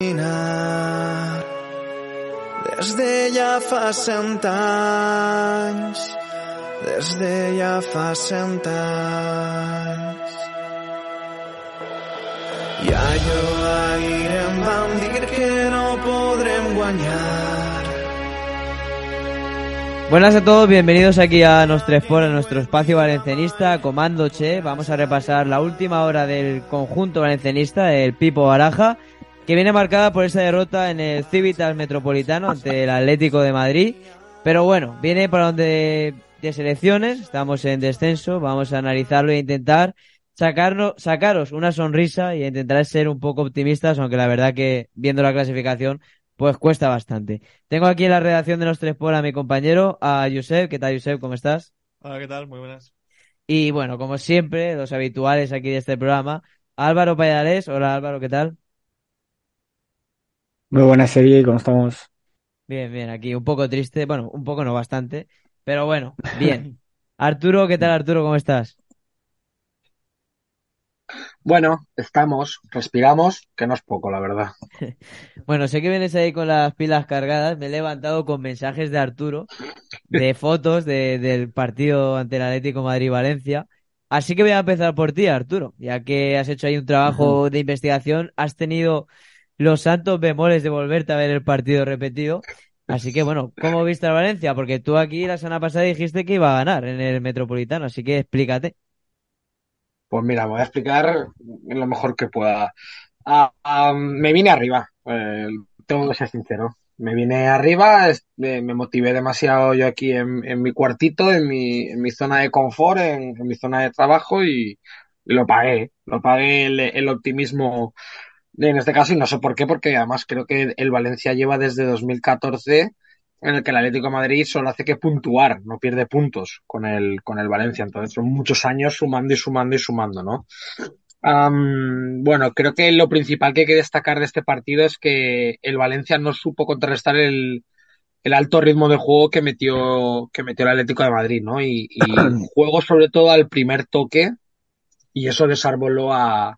Desde ya fa que no podrem Buenas a todos, bienvenidos aquí a Nos Tres a nuestro espacio valencianista Comando Che. Vamos a repasar la última hora del conjunto valencianista, el Pipo Baraja, que viene marcada por esa derrota en el Civitas Metropolitano ante el Atlético de Madrid. Pero bueno, viene para donde de selecciones, estamos en descenso, vamos a analizarlo e intentar sacarnos, sacaros una sonrisa y intentar ser un poco optimistas, aunque la verdad que viendo la clasificación, pues cuesta bastante. Tengo aquí la redacción de los tres por a mi compañero, a Josep. ¿Qué tal, Josep? ¿Cómo estás? Hola, ¿qué tal? Muy buenas. Y bueno, como siempre, los habituales aquí de este programa, Álvaro Payarés, Hola, Álvaro, ¿qué tal? Muy buena serie, ¿cómo estamos? Bien, bien, aquí un poco triste, bueno, un poco no bastante, pero bueno, bien. Arturo, ¿qué tal Arturo? ¿Cómo estás? Bueno, estamos, respiramos, que no es poco, la verdad. bueno, sé que vienes ahí con las pilas cargadas, me he levantado con mensajes de Arturo, de fotos del partido ante el Atlético Madrid-Valencia. Así que voy a empezar por ti, Arturo, ya que has hecho ahí un trabajo de investigación, has tenido los santos bemoles de volverte a ver el partido repetido. Así que bueno, ¿cómo viste al Valencia? Porque tú aquí la semana pasada dijiste que iba a ganar en el Metropolitano, así que explícate. Pues mira, voy a explicar lo mejor que pueda. Ah, ah, me vine arriba, eh, tengo que ser sincero. Me vine arriba, me motivé demasiado yo aquí en, mi cuartito, en mi, zona de confort, en, mi zona de trabajo y, lo pagué. Lo pagué el, el optimismo en este caso, y no sé por qué, porque además creo que el Valencia lleva desde 2014 en el que el Atlético de Madrid solo hace que puntuar, no pierde puntos con el, con el Valencia. Entonces son muchos años sumando y sumando y sumando, ¿no? bueno, creo que lo principal que hay que destacar de este partido es que el Valencia no supo contrarrestar el, alto ritmo de juego que metió, que metió el Atlético de Madrid, ¿no? Y, juego sobre todo al primer toque y eso desarboló a,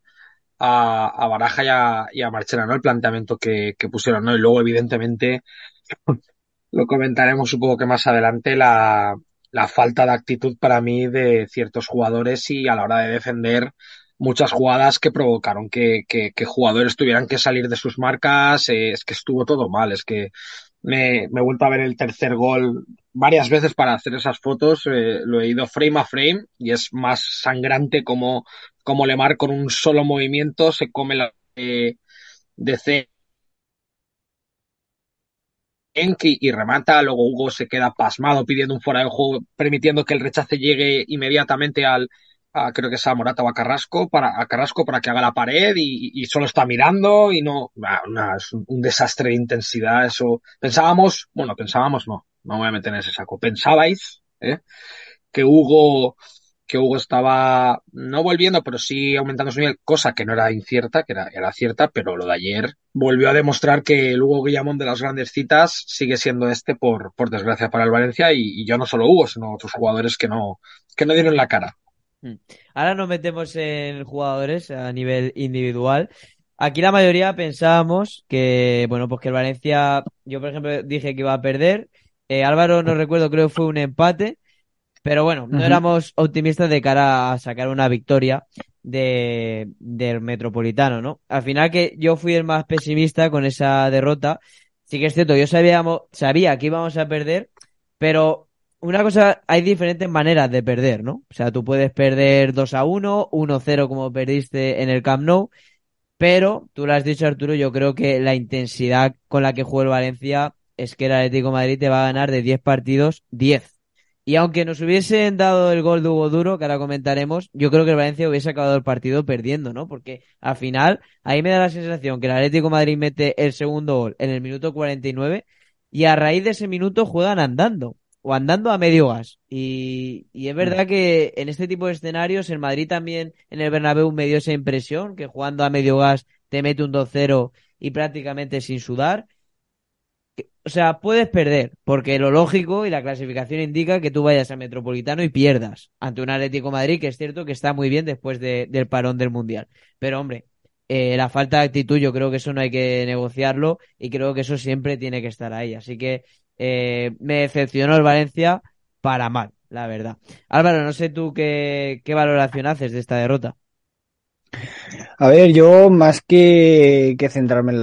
a, a Baraja y a, y a, Marchena, ¿no? El planteamiento que, que, pusieron, ¿no? Y luego, evidentemente, lo comentaremos supongo que más adelante, la, la falta de actitud para mí de ciertos jugadores y a la hora de defender muchas jugadas que provocaron que, que, jugadores tuvieran que salir de sus marcas, eh, es que estuvo todo mal, es que me, he vuelto a ver el tercer gol varias veces para hacer esas fotos, eh, lo he ido frame a frame y es más sangrante como, como Lemar con un solo movimiento se come la de C y remata, luego Hugo se queda pasmado pidiendo un fuera de juego, permitiendo que el rechace llegue inmediatamente al, creo que es a Morata o a Carrasco, para, Carrasco para que haga la pared y, solo está mirando y no, es un, desastre de intensidad eso. Pensábamos, bueno, pensábamos no, no voy a meter en ese saco, pensabais ¿eh? que Hugo que Hugo estaba no volviendo, pero sí aumentando su nivel, cosa que no era incierta, que era, cierta, pero lo de ayer volvió a demostrar que el Hugo Guillamón de las grandes citas sigue siendo este, por, por desgracia para el Valencia, y, yo no solo Hugo, sino otros jugadores que no, que no dieron la cara. Mm. Ahora nos metemos en jugadores a nivel individual. Aquí la mayoría pensábamos que, bueno, pues que el Valencia, yo por ejemplo dije que iba a perder. Eh, Álvaro, no recuerdo, creo que fue un empate. Pero bueno, no éramos optimistas de cara a sacar una victoria del Metropolitano, ¿no? Al final que yo fui el más pesimista con esa derrota. Sí que es cierto, yo sabíamos, sabía que íbamos a perder, pero una cosa, hay diferentes maneras de perder, ¿no? O sea, tú puedes perder 2 a 1, 1 0 como perdiste en el Camp Nou, pero tú lo has dicho, Arturo, yo creo que la intensidad con la que juega el Valencia es que el Atlético Madrid te va a ganar de 10 partidos 10. Y aunque nos hubiesen dado el gol de Hugo Duro, que ahora comentaremos, yo creo que el Valencia hubiese acabado el partido perdiendo, ¿no? Porque al final, ahí me da la sensación que el Atlético Madrid mete el segundo gol en el minuto 49 y a raíz de ese minuto juegan andando o andando a medio gas. Y, y, es mm. verdad que en este tipo de escenarios, en Madrid también, en el Bernabéu me dio esa impresión, que jugando a medio gas te mete un 2-0 y prácticamente sin sudar. O sea, puedes perder, porque lo lógico y la clasificación indica que tú vayas a Metropolitano y pierdas ante un Atlético Madrid, que es cierto que está muy bien después del parón del Mundial. Pero hombre, eh, la falta de actitud yo creo que eso no hay que negociarlo y creo que eso siempre tiene que estar ahí. Así que eh, me decepcionó el Valencia para mal, la verdad. Álvaro, no sé tú qué, valoración haces de esta derrota. A ver, yo más que, centrarme en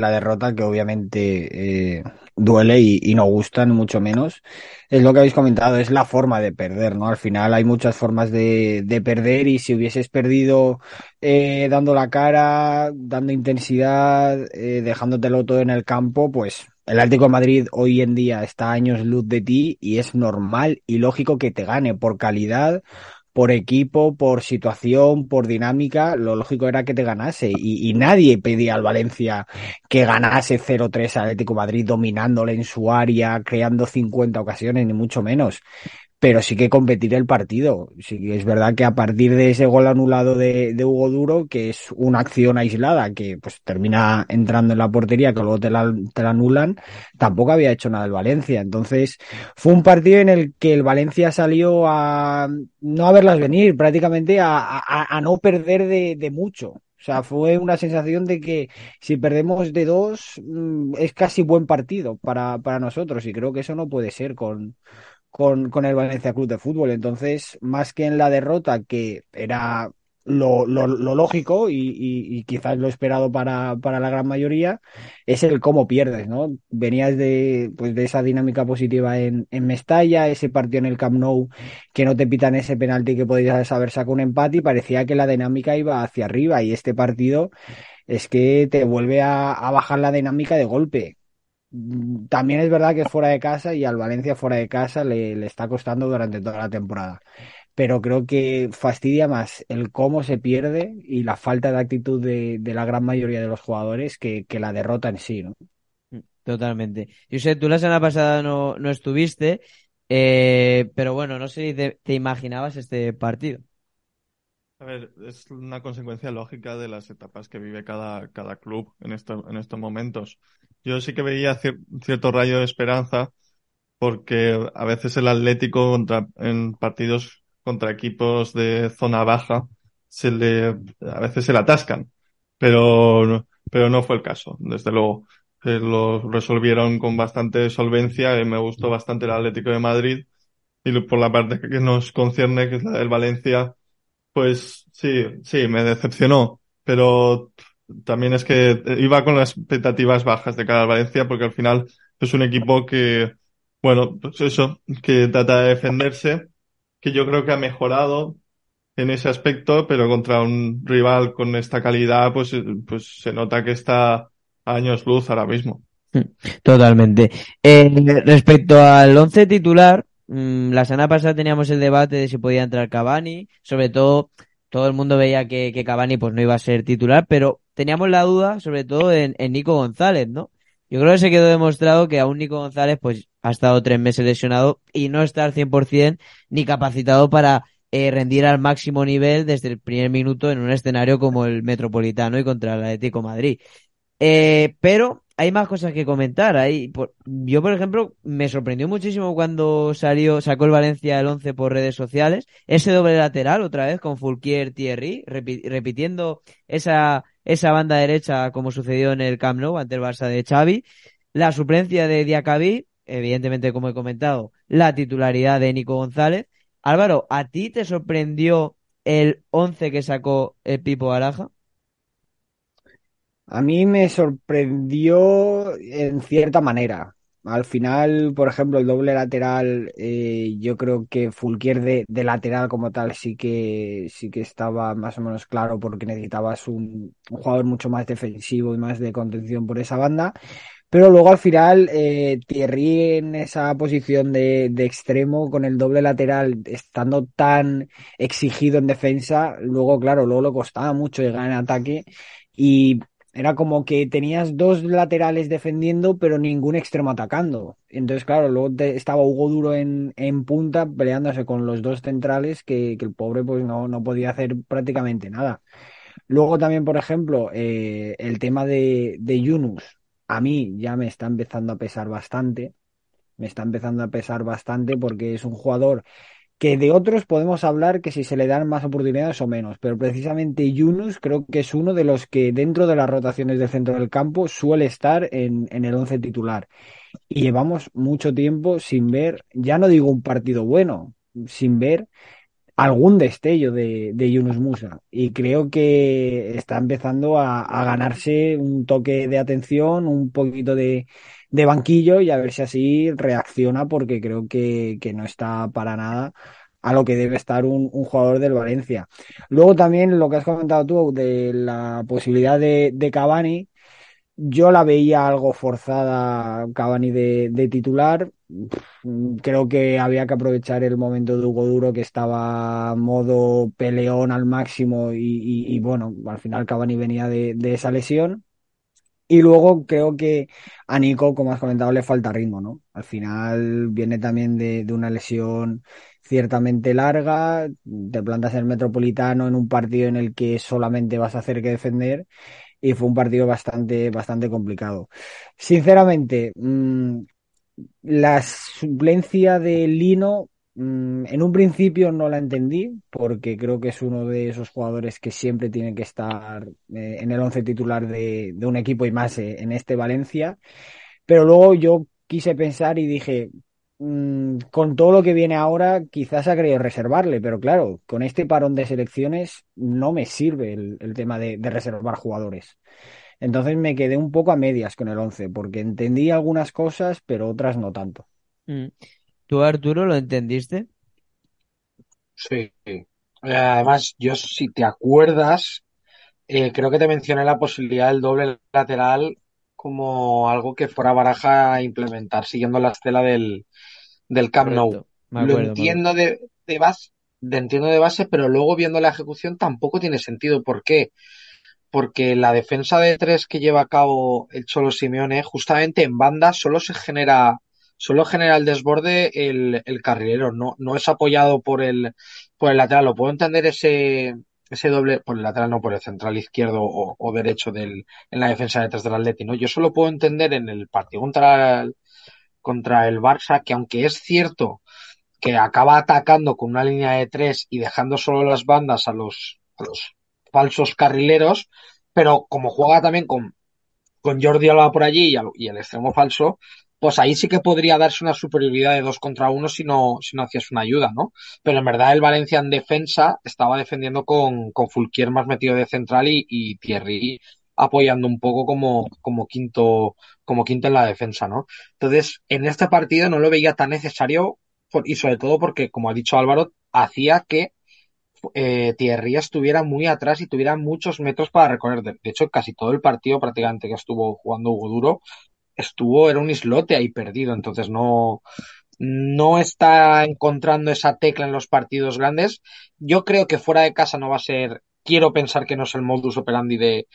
la, derrota, que obviamente eh, duele y, no gusta, mucho menos, es lo que habéis comentado, es la forma de perder, ¿no? Al final hay muchas formas de, perder y si hubieses perdido eh, dando la cara, dando intensidad, eh, dejándotelo todo en el campo, pues el Atlético Madrid hoy en día está años luz de ti y es normal y lógico que te gane por calidad, por equipo, por situación, por dinámica, lo lógico era que te ganase. Y, nadie pedía al Valencia que ganase 0-3 Atlético Madrid dominándole en su área, creando 50 ocasiones, ni mucho menos pero sí que competir el partido. Sí, es verdad que a partir de ese gol anulado de, Hugo Duro, que es una acción aislada que pues termina entrando en la portería, que luego te la, te la anulan, tampoco había hecho nada el Valencia. Entonces, fue un partido en el que el Valencia salió a no a verlas venir, prácticamente a, a, no perder de, de mucho. O sea, fue una sensación de que si perdemos de dos mm, es casi buen partido para, para nosotros y creo que eso no puede ser con, con, con el Valencia Club de Fútbol. Entonces, más que en la derrota, que era lo, lo, lógico y, quizás lo esperado para, la gran mayoría es el cómo pierdes, ¿no? Venías de, pues de esa dinámica positiva en, Mestalla, ese partido en el Camp Nou que no te pitan ese penalti que podías haber sacado un empate y parecía que la dinámica iba hacia arriba y este partido es que te vuelve a bajar la dinámica de golpe también es verdad que fuera de casa y al Valencia fuera de casa le, está costando durante toda la temporada. Pero creo que fastidia más el cómo se pierde y la falta de actitud de, la gran mayoría de los jugadores que, la derrota en sí, ¿no? Mm, totalmente. Yo sé, tú la semana pasada no, estuviste, eh, pero bueno, no sé si te, imaginabas este partido. A ver, es una consecuencia lógica de las etapas que vive cada, cada club en, en estos momentos yo sí que veía cierto rayo de esperanza porque a veces el Atlético contra, en partidos contra equipos de zona baja se le, a veces se le atascan, pero, pero no fue el caso, desde luego. Eh, lo resolvieron con bastante solvencia y eh, me gustó bastante el Atlético de Madrid. Y por la parte que nos concierne, que es la del Valencia, pues sí, sí, me decepcionó, pero también es que eh, iba con las expectativas bajas de cara al Valencia porque al final es un equipo que, bueno, pues eso, que trata de defenderse, que yo creo que ha mejorado en ese aspecto, pero contra un rival con esta calidad, pues, eh, pues se nota que está a años luz ahora mismo. Mm, totalmente. Eh, respecto al once titular, mm, la semana pasada teníamos el debate de si podía entrar Cavani, sobre todo todo el mundo veía que, que Cavani pues no iba a ser titular, pero teníamos la duda, sobre todo en, Nico González, ¿no? Yo creo que se quedó demostrado que aún Nico González, pues, ha estado tres meses lesionado y no está al 100% ni capacitado para eh, rendir al máximo nivel desde el primer minuto en un escenario como el Metropolitano y contra el Atlético Madrid. Eh, pero hay más cosas que comentar. ahí, yo, por ejemplo, me sorprendió muchísimo cuando salió, sacó el Valencia el 11 por redes sociales. Ese doble lateral, otra vez, con Fulquier Thierry, repitiendo esa, esa banda derecha como sucedió en el Camp Nou ante el Barça de Xavi. La suplencia de Diacabí, evidentemente, como he comentado, la titularidad de Nico González. Álvaro, ¿a ti te sorprendió el 11 que sacó el Pipo Araja? A mí me sorprendió en cierta manera. Al final, por ejemplo, el doble lateral, eh, yo creo que Fulquier de, lateral como tal sí que, sí que estaba más o menos claro porque necesitabas un, jugador mucho más defensivo y más de contención por esa banda. Pero luego al final, eh, Thierry en esa posición de, de, extremo con el doble lateral, estando tan exigido en defensa, luego, claro, luego lo costaba mucho llegar en ataque. Y era como que tenías dos laterales defendiendo, pero ningún extremo atacando. Entonces, claro, luego estaba Hugo Duro en, punta peleándose con los dos centrales que, el pobre pues no, podía hacer prácticamente nada. Luego también, por ejemplo, eh, el tema de, de Yunus, a mí ya me está empezando a pesar bastante. Me está empezando a pesar bastante porque es un jugador que de otros podemos hablar que si se le dan más oportunidades o menos, pero precisamente Yunus creo que es uno de los que dentro de las rotaciones del centro del campo suele estar en, el once titular. Y llevamos mucho tiempo sin ver, ya no digo un partido bueno, sin ver algún destello de, Yunus Musa. Y creo que está empezando a ganarse un toque de atención, un poquito de, de banquillo y a ver si así reacciona porque creo que, no está para nada a lo que debe estar un, jugador del Valencia. Luego también lo que has comentado tú de la posibilidad de, Cabani, Cavani, yo la veía algo forzada Cavani de, de, titular. Creo que había que aprovechar el momento de Hugo Duro que estaba modo peleón al máximo y, bueno, al final Cavani venía de, de esa lesión. Y luego creo que a Nico, como has comentado, le falta ritmo, ¿no? Al final viene también de, una lesión ciertamente larga, te plantas en el Metropolitano en un partido en el que solamente vas a hacer que defender y fue un partido bastante, bastante complicado. Sinceramente, mm, la suplencia de Lino Mm, en un principio no la entendí porque creo que es uno de esos jugadores que siempre tiene que estar eh, en el once titular de, un equipo y más eh, en este Valencia. Pero luego yo quise pensar y dije, mm, con todo lo que viene ahora quizás ha querido reservarle, pero claro, con este parón de selecciones no me sirve el, tema de, reservar jugadores. Entonces me quedé un poco a medias con el once porque entendí algunas cosas pero otras no tanto. Mm. ¿Tú, Arturo, lo entendiste? Sí. Eh, además, yo si te acuerdas, eh, creo que te mencioné la posibilidad del doble lateral como algo que fuera Baraja a implementar, siguiendo la estela del, del Camp Nou. Lo entiendo de, de, base, de, entiendo de base, pero luego viendo la ejecución tampoco tiene sentido. ¿Por qué? Porque la defensa de tres que lleva a cabo el Cholo Simeone, justamente en banda, solo se genera solo genera el desborde el, el carrilero, no, no es apoyado por el, por el lateral. Lo puedo entender ese, ese doble por el lateral, no por el central izquierdo o, derecho del, en la defensa detrás del Atleti, ¿no? Yo solo puedo entender en el partido contra el, contra el Barça que aunque es cierto que acaba atacando con una línea de tres y dejando solo las bandas a los, a los falsos carrileros, pero como juega también con, con Jordi Alba por allí y, y el extremo falso, pues ahí sí que podría darse una superioridad de dos contra uno si no, si no hacías una ayuda, ¿no? Pero en verdad el Valencia en defensa estaba defendiendo con, con Fulquier más metido de central y, Thierry apoyando un poco como, como, quinto, como quinto en la defensa, ¿no? Entonces, en este partido no lo veía tan necesario y sobre todo porque, como ha dicho Álvaro, hacía que eh, Thierry estuviera muy atrás y tuviera muchos metros para recorrer. De, hecho, casi todo el partido prácticamente que estuvo jugando Hugo Duro estuvo, era un islote ahí perdido, entonces no, no está encontrando esa tecla en los partidos grandes. Yo creo que fuera de casa no va a ser, quiero pensar que no es el modus operandi de,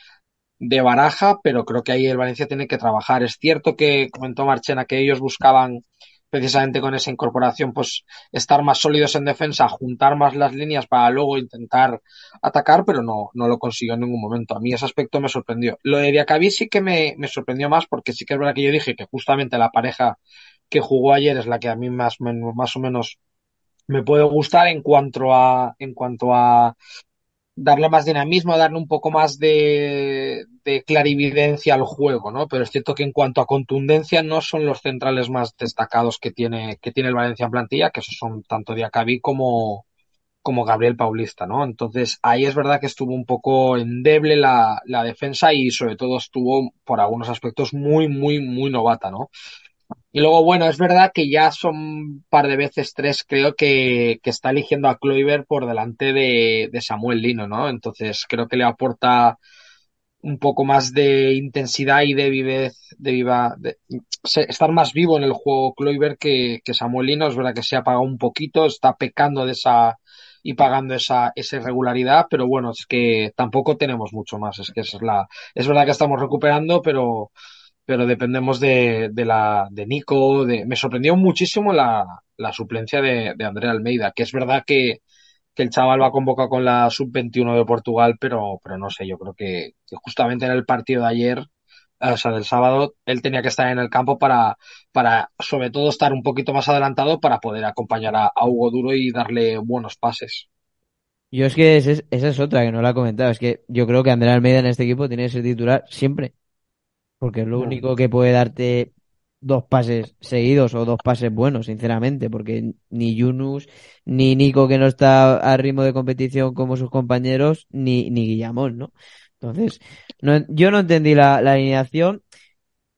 de Baraja, pero creo que ahí el Valencia tiene que trabajar. Es cierto que comentó Marchena que ellos buscaban precisamente con esa incorporación, pues estar más sólidos en defensa, juntar más las líneas para luego intentar atacar, pero no, no lo consiguió en ningún momento. A mí ese aspecto me sorprendió. Lo de Diacabí sí que me, sorprendió más porque sí que es verdad que yo dije que justamente la pareja que jugó ayer es la que a mí más, más o menos me puede gustar en cuanto a en cuanto a darle más dinamismo, darle un poco más de, de, clarividencia al juego, ¿no? Pero es cierto que en cuanto a contundencia no son los centrales más destacados que tiene, que tiene el Valencia en plantilla, que esos son tanto Diacabí como, como Gabriel Paulista, ¿no? Entonces ahí es verdad que estuvo un poco endeble la, la defensa y sobre todo estuvo por algunos aspectos muy, muy, muy novata, ¿no? Y luego, bueno, es verdad que ya son un par de veces tres, creo que, está eligiendo a Clover por delante de, Samuel Lino, ¿no? Entonces creo que le aporta un poco más de intensidad y de vivez, de viva, estar más vivo en el juego Kluivert que, que Samuel Lino. Es verdad que se ha apagado un poquito, está pecando de esa y pagando esa, esa irregularidad, pero bueno, es que tampoco tenemos mucho más. Es que es la, es verdad que estamos recuperando, pero pero dependemos de, de la, de Nico. De... Me sorprendió muchísimo la, la suplencia de, de Andrea Almeida, que es verdad que, que el chaval va convocado con la sub-21 de Portugal, pero, pero no sé, yo creo que, justamente en el partido de ayer, eh, o sea, del sábado, él tenía que estar en el campo para, para sobre todo, estar un poquito más adelantado para poder acompañar a, Hugo Duro y darle buenos pases. Yo es que esa es otra que no la he comentado, es que yo creo que André Almeida en este equipo tiene que ser titular siempre. Porque es lo único que puede darte dos pases seguidos o dos pases buenos, sinceramente, porque ni Yunus, ni Nico que no está a ritmo de competición como sus compañeros, ni, ni Guillamón, ¿no? Entonces, no, yo no entendí la, la alineación.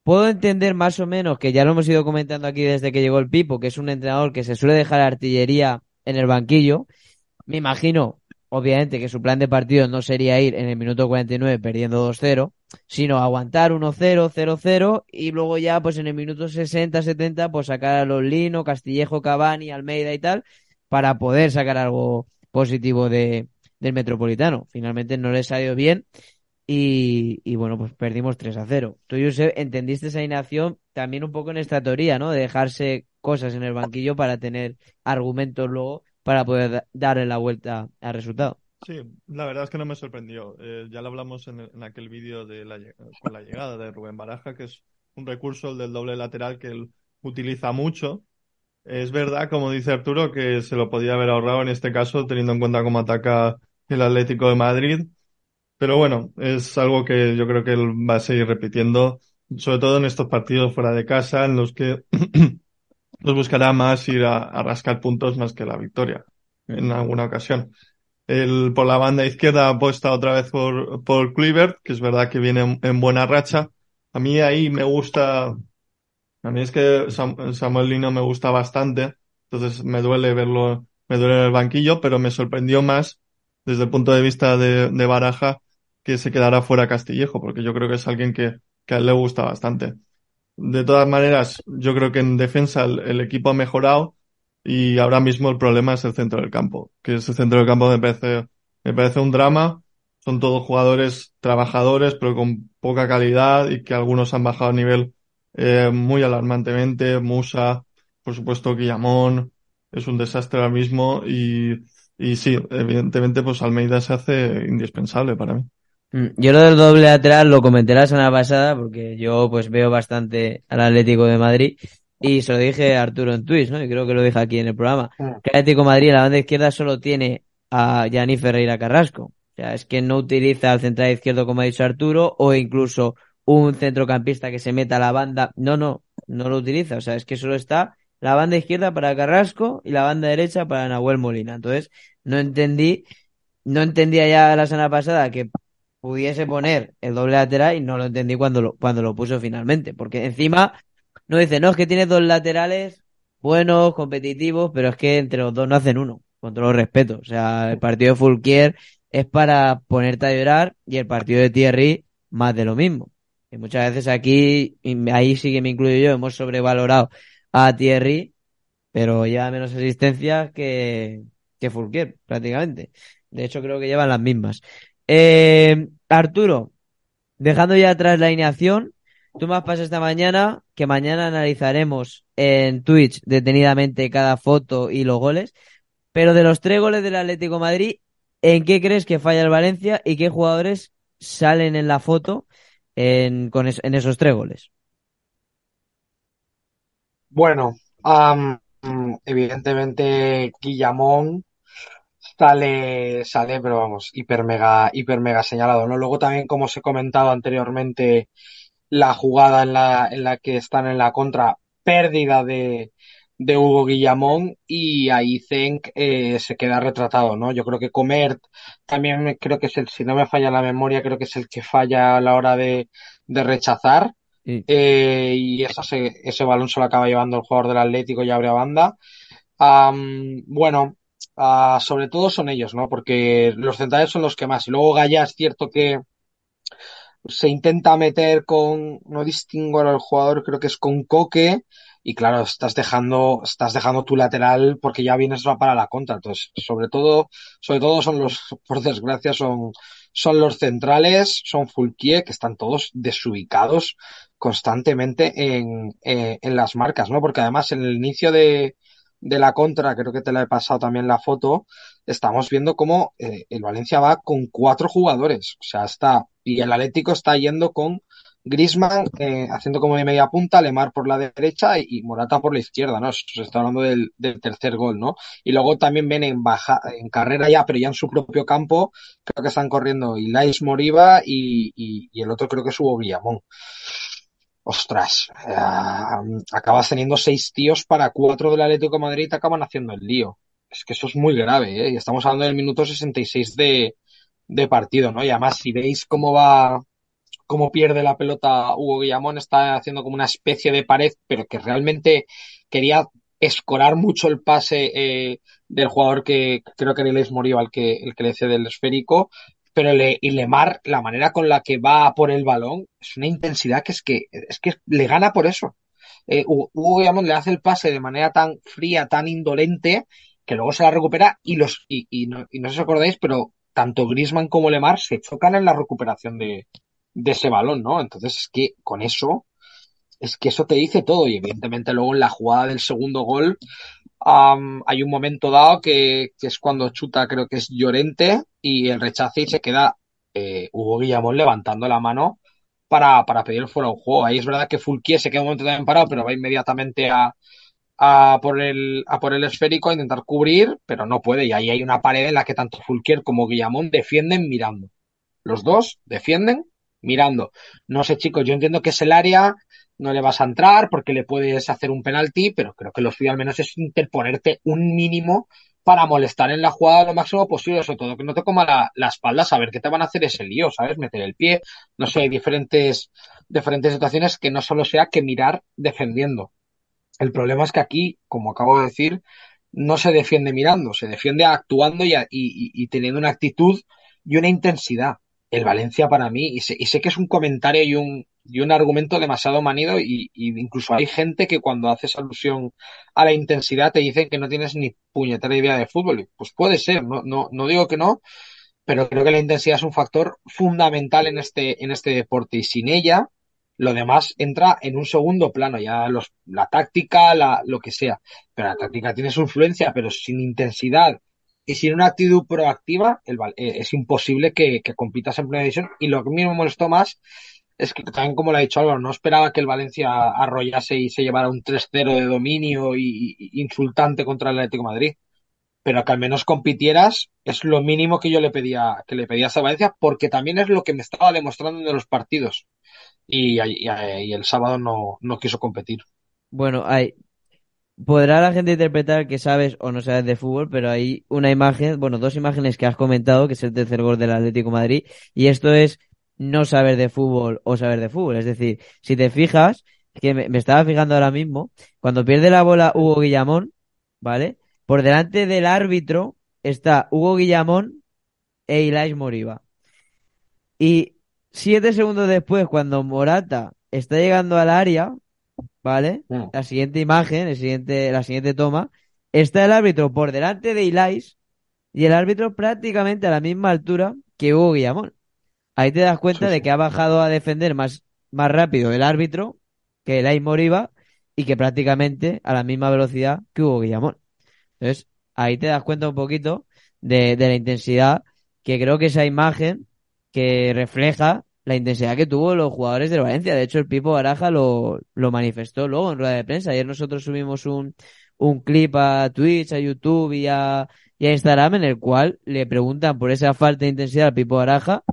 Puedo entender más o menos que ya lo hemos ido comentando aquí desde que llegó el Pipo, que es un entrenador que se suele dejar artillería en el banquillo. Me imagino obviamente que su plan de partido no sería ir en el minuto 49 perdiendo 2-0, sino aguantar 1-0, 0-0 y luego ya pues en el minuto 60, 70 pues sacar a los Lino, Castillejo, Cavani, Almeida y tal para poder sacar algo positivo de, del Metropolitano. Finalmente no les salió bien y, bueno, pues perdimos 3 0. Tú, Josep, entendiste esa inacción también un poco en esta teoría, ¿no? De dejarse cosas en el banquillo para tener argumentos luego para poder darle la vuelta al resultado. Sí, la verdad es que no me sorprendió. Eh, ya lo hablamos en, aquel vídeo de la, con la llegada de Rubén Baraja, que es un recurso del doble lateral que él utiliza mucho. Es verdad, como dice Arturo, que se lo podía haber ahorrado en este caso, teniendo en cuenta cómo ataca el Atlético de Madrid. Pero bueno, es algo que yo creo que él va a seguir repitiendo, sobre todo en estos partidos fuera de casa, en los que nos buscará más ir a, rascar puntos más que la victoria en mm. alguna ocasión. El, por la banda izquierda apuesta otra vez por, por que es verdad que viene en, buena racha. A mí ahí me gusta, a mí es que Samuel Lino me gusta bastante, entonces me duele verlo, me duele en el banquillo, pero me sorprendió más desde el punto de vista de, Baraja que se quedara fuera Castillejo, porque yo creo que es alguien que, que a él le gusta bastante. De todas maneras, yo creo que en defensa el, equipo ha mejorado y ahora mismo el problema es el centro del campo, que es el centro del campo me parece, me parece un drama. Son todos jugadores trabajadores, pero con poca calidad y que algunos han bajado a nivel eh, muy alarmantemente. Musa, por supuesto, Guillamón, es un desastre ahora mismo y, y sí, evidentemente, pues Almeida se hace indispensable para mí. Mm, yo lo del doble lateral lo comenté la semana pasada porque yo pues veo bastante al Atlético de Madrid y se lo dije a Arturo en Twitch, ¿no? Y creo que lo dije aquí en el programa. Ah. Que el Atlético Madrid la banda izquierda solo tiene a Gianni Ferreira Carrasco. O sea, es que no utiliza al central izquierdo como ha dicho Arturo o incluso un centrocampista que se meta a la banda. No, no, no lo utiliza. O sea, es que solo está la banda izquierda para Carrasco y la banda derecha para Nahuel Molina. Entonces, no entendí, no entendía ya la semana pasada que pudiese poner el doble lateral y no lo entendí cuando lo, cuando lo puso finalmente, porque encima no dice, no, es que tiene dos laterales buenos, competitivos, pero es que entre los dos no hacen uno, con todo respeto. O sea, el partido de Fulquier es para ponerte a llorar y el partido de Thierry más de lo mismo. Y muchas veces aquí, ahí sí que me incluyo yo, hemos sobrevalorado a Thierry, pero lleva menos asistencias que, que Fulquier, prácticamente. De hecho, creo que llevan las mismas. Eh, Arturo, dejando ya atrás la alineación, tú más pasas esta mañana, que mañana analizaremos en Twitch detenidamente cada foto y los goles. Pero de los tres goles del Atlético Madrid, ¿en qué crees que falla el Valencia y qué jugadores salen en la foto en, esos tres goles? Bueno, evidentemente Guillamón sale, sale, pero vamos, hiper mega, hiper mega señalado, ¿no? Luego también, como os he comentado anteriormente, la jugada en la, en la que están en la contra, pérdida de, de Hugo Guillamón y ahí Zenk eh, se queda retratado, ¿no? Yo creo que Comer también creo que es el, si no me falla la memoria, creo que es el que falla a la hora de, rechazar. Eh, y eso ese balón se lo acaba llevando el jugador del Atlético y abre a banda. bueno, Ah, sobre todo son ellos, ¿no? Porque los centrales son los que más. Y luego Gaya es cierto que se intenta meter con, no distingo al jugador, creo que es con Coque. Y claro, estás dejando, estás dejando tu lateral porque ya vienes para la contra. Entonces, sobre todo, sobre todo son los, por desgracia, son, son los centrales, son Fulquier, que están todos desubicados constantemente en eh, las marcas, ¿no? Porque además en el inicio de, de la contra, creo que te la he pasado también la foto, estamos viendo cómo eh, el Valencia va con cuatro jugadores. O sea, está. Y el Atlético está yendo con Grisman eh, haciendo como de media punta, Lemar por la derecha y, Morata por la izquierda, ¿no? Se está hablando del, tercer gol, ¿no? Y luego también ven en en carrera ya, pero ya en su propio campo, creo que están corriendo Ilais Moriba y, y, el otro creo que es Hugo ostras, eh, acabas teniendo seis tíos para cuatro del Atlético de Madrid y te acaban haciendo el lío. Es que eso es muy grave, ¿eh? Y estamos hablando del minuto 66 de, de partido, ¿no? Y además, si veis cómo va, cómo pierde la pelota Hugo Guillamón, está haciendo como una especie de pared, pero que realmente quería escorar mucho el pase eh, del jugador que creo que les Morío al que, el que le cede el esférico pero Le, y Lemar, la manera con la que va por el balón, es una intensidad que es que, es que le gana por eso. Eh, Hugo le hace el pase de manera tan fría, tan indolente, que luego se la recupera y los, y, no, y no os acordáis, pero tanto Grisman como Lemar se chocan en la recuperación de, de ese balón, ¿no? Entonces es que con eso, es que eso te dice todo. Y evidentemente luego en la jugada del segundo gol, hay un momento dado que, es cuando chuta, creo que es Llorente, y el rechace y se queda eh, Hugo Guillamón levantando la mano para, pedir el fuera de juego. Ahí es verdad que Fulquier se queda un momento también parado, pero va inmediatamente por a por el esférico a intentar cubrir, pero no puede. Y ahí hay una pared en la que tanto Fulquier como Guillamón defienden mirando. Los dos defienden mirando. No sé, chicos, yo entiendo que es el área, no le vas a entrar porque le puedes hacer un penalti, pero creo que lo suyo al menos es interponerte un mínimo para molestar en la jugada lo máximo posible, sobre todo que no te coma la, la espalda, saber qué te van a hacer ese lío, ¿sabes? Meter el pie, no sé, hay diferentes, diferentes situaciones que no solo sea que mirar defendiendo. El problema es que aquí, como acabo de decir, no se defiende mirando, se defiende actuando y, y teniendo una actitud y una intensidad el Valencia para mí, y sé, que es un comentario y un, y un argumento demasiado manido, y, incluso hay gente que cuando haces alusión a la intensidad te dicen que no tienes ni puñetera idea de fútbol. Pues puede ser, no, no, no digo que no, pero creo que la intensidad es un factor fundamental en este, en este deporte, y sin ella, lo demás entra en un segundo plano, ya los, la táctica, la, lo que sea. Pero la táctica tiene su influencia, pero sin intensidad y sin una actitud proactiva, el, eh, es imposible que, compitas en primera división. Y lo que a mí me molestó más es que también como lo ha dicho Álvaro, no esperaba que el Valencia arrollase y se llevara un 3-0 de dominio y, insultante contra el Atlético Madrid. Pero que al menos compitieras es lo mínimo que yo le pedía, que le pedía a Valencia, porque también es lo que me estaba demostrando en los partidos. Y, el sábado no, no quiso competir. Bueno, hay, podrá la gente interpretar que sabes o no sabes de fútbol, pero hay una imagen, bueno, dos imágenes que has comentado, que es el tercer gol del Atlético Madrid, y esto es no saber de fútbol o saber de fútbol. Es decir, si te fijas, que me, estaba fijando ahora mismo, cuando pierde la bola Hugo Guillamón, ¿vale? Por delante del árbitro está Hugo Guillamón e Ilaís Moriba. Y siete segundos después, cuando Morata está llegando al área, ¿vale? La siguiente imagen, el siguiente, la siguiente toma, está el árbitro por delante de Ilais y el árbitro prácticamente a la misma altura que Hugo Guillamón. Ahí te das cuenta de que ha bajado a defender más, más rápido el árbitro que Elai Moriba y que prácticamente a la misma velocidad que Hugo Guillamón. Entonces, ahí te das cuenta un poquito de, de la intensidad que creo que esa imagen que refleja la intensidad que tuvo los jugadores de Valencia. De hecho, el Pipo Baraja lo, lo manifestó luego en rueda de prensa. Ayer nosotros subimos un, un clip a Twitch, a YouTube y a, Instagram en el cual le preguntan por esa falta de intensidad al Pipo Baraja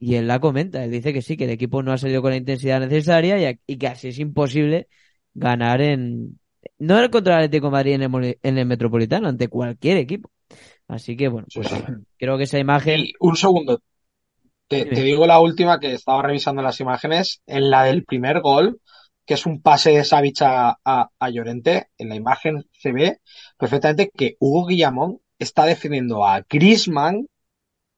y él la comenta. Él dice que sí, que el equipo no ha salido con la intensidad necesaria y, que así es imposible ganar en. No era contra el Atlético de Madrid en el, en el Metropolitano, ante cualquier equipo. Así que bueno, pues, creo que esa imagen. un segundo, te, digo la última que estaba revisando las imágenes, en la del primer gol, que es un pase de Savic a, a, Llorente, en la imagen se ve perfectamente que Hugo Guillamón está defendiendo a Grisman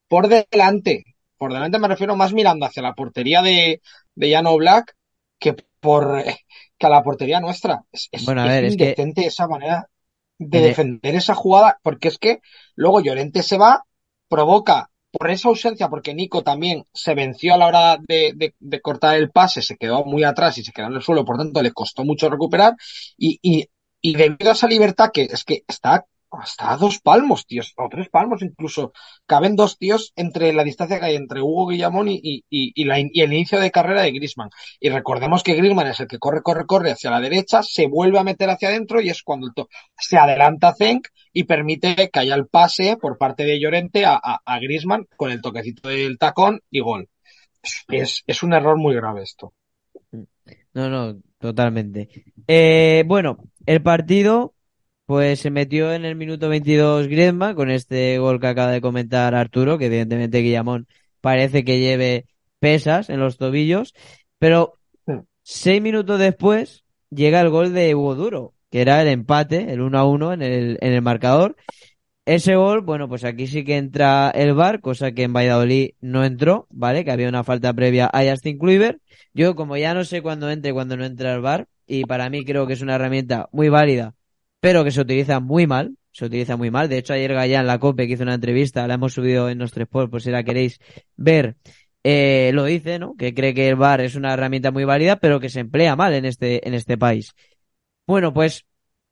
por delante. Por delante me refiero más mirando hacia la portería de, de Black que por que a la portería nuestra. Es, bueno, a es esa manera de e defender esa jugada, porque es que luego Llorente se va, provoca por esa ausencia, porque Nico también se venció a la hora de, de, cortar el pase, se quedó muy atrás y se quedó en el suelo, por tanto le costó mucho recuperar. Y, y, y debido a esa libertad que es que está hasta dos palmos, tíos, o tres palmos incluso. Caben dos tíos entre la distancia que hay entre Hugo Guillamón y, y, el inicio de carrera de Grisman. Y recordemos que Grisman es el que corre, corre, corre hacia la derecha, se vuelve a meter hacia adentro y es cuando se adelanta Zenk y permite que haya el pase por parte de Llorente a, a, Grisman con el toquecito del tacón y gol. Es, es un error muy grave esto. No, no, totalmente. Eh, bueno, el partido pues se metió en el minuto 22 Griezmann con este gol que acaba de comentar Arturo, que evidentemente Guillamón parece que lleve pesas en los tobillos, pero seis minutos después llega el gol de Hugo Duro, que era el empate, el 1 a 1 en el, en el marcador. Ese gol, bueno, pues aquí sí que entra el VAR, cosa que en Valladolid no entró, ¿vale? Que había una falta previa a Justin Kluivert. Yo, como ya no sé cuándo entre y cuándo no entra el VAR, y para mí creo que es una herramienta muy válida pero que se utiliza muy mal. Se utiliza muy mal. De hecho, ayer Gallán, la COPE, que hizo una entrevista, la hemos subido en nuestro sport, por si la queréis ver, eh, lo dice, ¿no? Que cree que el VAR es una herramienta muy válida, pero que se emplea mal en este, en este país. Bueno, pues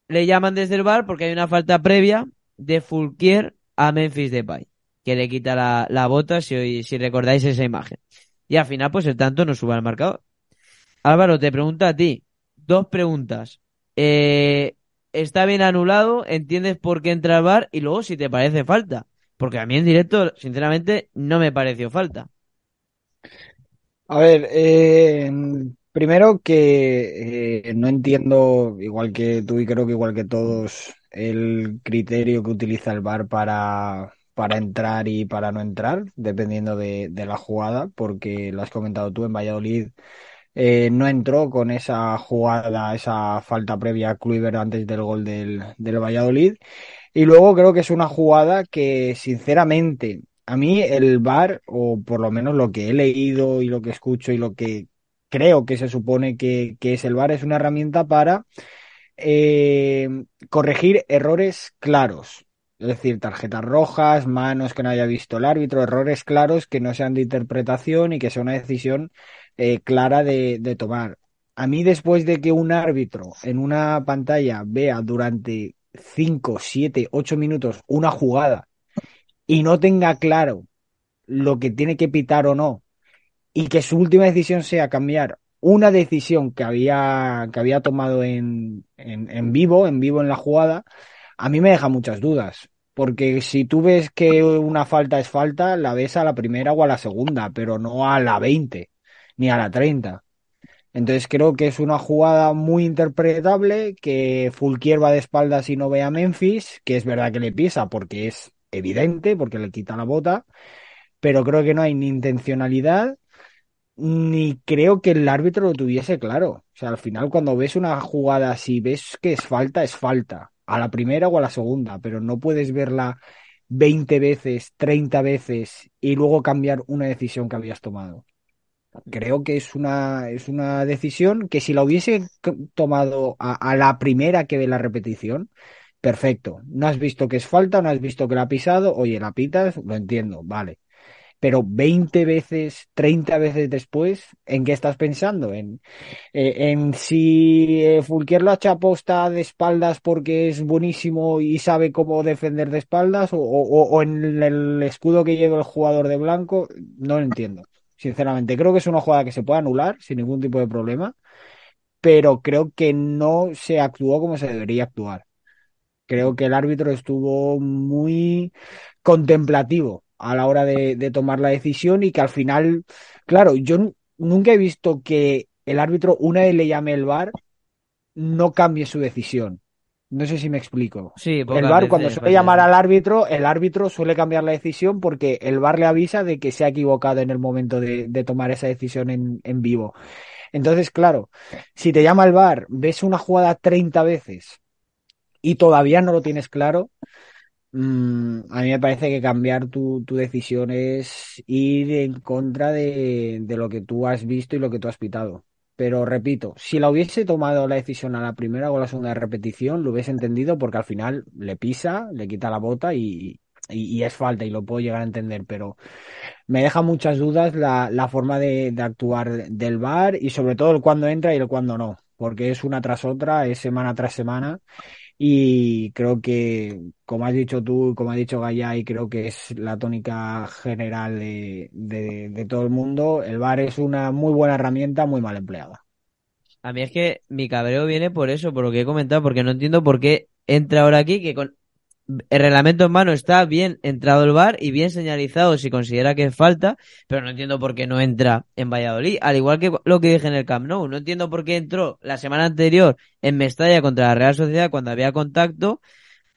le llaman desde el VAR porque hay una falta previa de Fulquier a Memphis Depay, que le quita la, bota, si, si recordáis esa imagen. Y al final, pues el tanto no sube al marcador. Álvaro, te pregunta a ti, dos preguntas. Eh, está bien anulado, entiendes por qué entra al bar y luego si te parece falta. Porque a mí en directo, sinceramente, no me pareció falta. A ver, eh, primero que eh, no entiendo, igual que tú y creo que igual que todos, el criterio que utiliza el bar para, para entrar y para no entrar, dependiendo de, de la jugada, porque lo has comentado tú en Valladolid eh, no entró con esa jugada, esa falta previa a Kluivert antes del gol del, del Valladolid. Y luego creo que es una jugada que, sinceramente, a mí el VAR, o por lo menos lo que he leído y lo que escucho y lo que creo que se supone que, es el VAR, es una herramienta para eh, corregir errores claros. Es decir, tarjetas rojas, manos que no haya visto el árbitro, errores claros que no sean de interpretación y que sea una decisión eh, clara de, tomar. A mí después de que un árbitro en una pantalla vea durante 5, 7, 8 minutos una jugada y no tenga claro lo que tiene que pitar o no y que su última decisión sea cambiar una decisión que había, que había tomado en, en, en, vivo, en vivo en la jugada, a mí me deja muchas dudas. Porque si tú ves que una falta es falta, la ves a la primera o a la segunda, pero no a la 20 ni a la 30. Entonces creo que es una jugada muy interpretable, que Fulquier va de espaldas y no ve a Memphis, que es verdad que le pisa porque es evidente, porque le quita la bota, pero creo que no hay ni intencionalidad, ni creo que el árbitro lo tuviese claro. O sea, al final cuando ves una jugada así, ves que es falta, es falta a la primera o a la segunda, pero no puedes verla 20 veces, 30 veces y luego cambiar una decisión que habías tomado. Creo que es una, es una decisión que si la hubiese tomado a, a la primera que ve la repetición, perfecto. No has visto que es falta, no has visto que la ha pisado, oye, la pitas, lo entiendo, vale pero 20 veces, 30 veces después, ¿en qué estás pensando? ¿En, eh, si eh, Fulquier lo hecho de espaldas porque es buenísimo y sabe cómo defender de espaldas? o en el escudo que lleva el jugador de blanco? No lo entiendo, sinceramente. Creo que es una jugada que se puede anular sin ningún tipo de problema, pero creo que no se actuó como se debería actuar. Creo que el árbitro estuvo muy contemplativo a la hora de, tomar la decisión y que al final, claro, yo nunca he visto que el árbitro, una vez le llame el VAR, no cambie su decisión. No sé si me explico. Sí, el VAR, cuando suele llamar al árbitro, el árbitro suele cambiar la decisión porque el VAR le avisa de que se ha equivocado en el momento de, tomar esa decisión en, en, vivo. Entonces, claro, si te llama el VAR, ves una jugada 30 veces y todavía no lo tienes claro, Mm, a mí me parece que cambiar tu, tu decisión es ir en contra de, de, lo que tú has visto y lo que tú has pitado. Pero repito, si la hubiese tomado la decisión a la primera o la segunda repetición, lo hubiese entendido porque al final le pisa, le quita la bota y, y, es falta y lo puedo llegar a entender. Pero me deja muchas dudas la, la forma de, de actuar del bar y sobre todo el cuándo entra y el cuándo no porque es una tras otra, es semana tras semana y creo que, como has dicho tú, como ha dicho Gaya, y creo que es la tónica general de, todo el mundo, el VAR es una muy buena herramienta, muy mal empleada. A mí es que mi cabreo viene por eso, por lo que he comentado, porque no entiendo por qué entra ahora aquí, que con el reglamento en mano está bien entrado el bar y bien señalizado si considera que falta, pero no entiendo por qué no entra en Valladolid. Al igual que lo que dije en el Camp Nou, no entiendo por qué entró la semana anterior en Mestalla contra la Real Sociedad cuando había contacto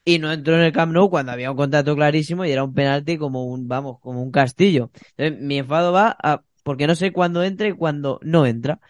y no entró en el Camp Nou cuando había un contacto clarísimo y era un penalti como un, vamos, como un castillo. Entonces, mi enfado va a porque no sé cuándo entra y cuándo no entra.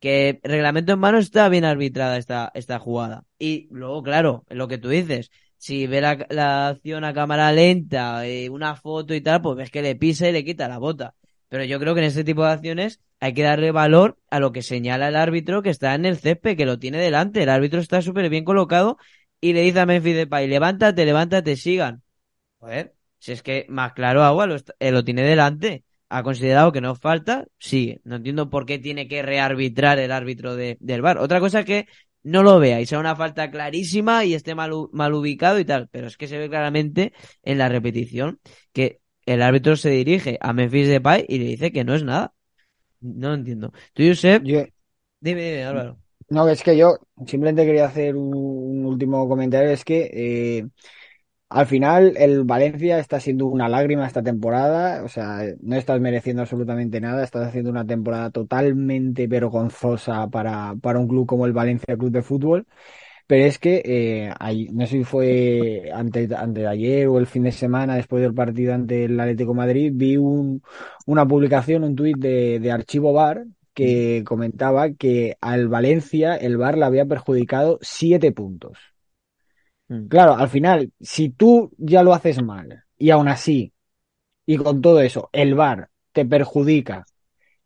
Que reglamento en mano está bien arbitrada esta, esta jugada. Y luego, claro, lo que tú dices, si ve la, acción a cámara lenta, eh, una foto y tal, pues ves que le pisa y le quita la bota. Pero yo creo que en este tipo de acciones hay que darle valor a lo que señala el árbitro que está en el césped, que lo tiene delante. El árbitro está súper bien colocado y le dice a Memphis Depay, levántate, levántate, sigan. Joder, si es que más claro agua lo, eh, tiene delante. Ha considerado que no falta, sigue. No entiendo por qué tiene que rearbitrar el árbitro de, del bar. Otra cosa es que no lo veáis, sea una falta clarísima y esté mal, mal ubicado y tal, pero es que se ve claramente en la repetición que el árbitro se dirige a Memphis Depay y le dice que no es nada. No entiendo. Tú, Josep, dime, dime, Álvaro. No, es que yo simplemente quería hacer un, último comentario. Es que eh, al final, el Valencia está siendo una lágrima esta temporada, o sea, no estás mereciendo absolutamente nada, estás haciendo una temporada totalmente vergonzosa para, para un club como el Valencia Club de Fútbol. Pero es que, eh, no sé si fue ante de ayer o el fin de semana, después del partido ante el Atlético Madrid, vi un, una publicación, un tuit de, de Archivo Bar que mm. comentaba que al Valencia el Bar le había perjudicado siete puntos. Mm. Claro, al final, si tú ya lo haces mal y aún así, y con todo eso, el VAR te perjudica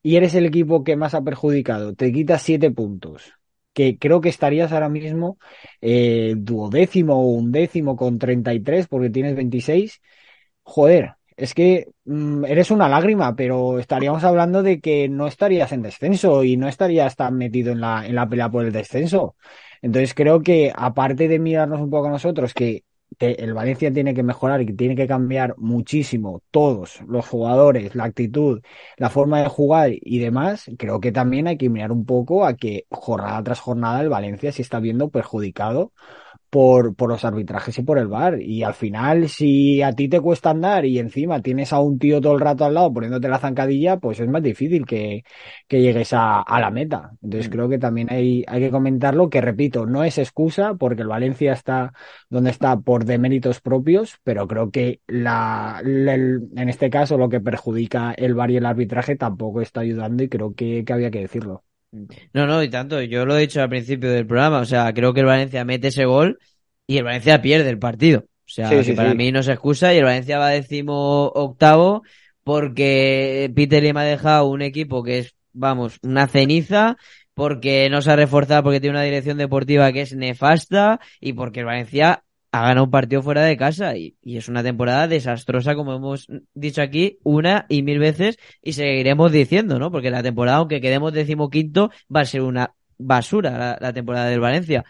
y eres el equipo que más ha perjudicado, te quita siete puntos, que creo que estarías ahora mismo eh, duodécimo o undécimo con 33 porque tienes 26, joder, es que mm, eres una lágrima, pero estaríamos hablando de que no estarías en descenso y no estarías tan metido en la, en la pelea por el descenso. Entonces creo que aparte de mirarnos un poco a nosotros, que el Valencia tiene que mejorar y que tiene que cambiar muchísimo todos los jugadores, la actitud, la forma de jugar y demás, creo que también hay que mirar un poco a que jornada tras jornada el Valencia se está viendo perjudicado por, por los arbitrajes y por el bar Y al final, si a ti te cuesta andar y encima tienes a un tío todo el rato al lado poniéndote la zancadilla, pues es más difícil que, que llegues a, la meta. Entonces mm. creo que también hay, hay que comentarlo, que repito, no es excusa porque el Valencia está donde está por deméritos propios, pero creo que la, en este caso lo que perjudica el bar y el arbitraje tampoco está ayudando y creo que, que había que decirlo. No, no, y tanto, yo lo he dicho al principio del programa, o sea, creo que el Valencia mete ese gol y el Valencia pierde el partido. O sea, para mí no se excusa y el Valencia va décimo octavo porque Peter me ha dejado un equipo que es, vamos, una ceniza, porque no se ha reforzado, porque tiene una dirección deportiva que es nefasta y porque el Valencia ha ganado un partido fuera de casa y, es una temporada desastrosa, como hemos dicho aquí una y mil veces y seguiremos diciendo, ¿no? Porque la temporada, aunque quedemos decimoquinto, va a ser una basura la, temporada del Valencia.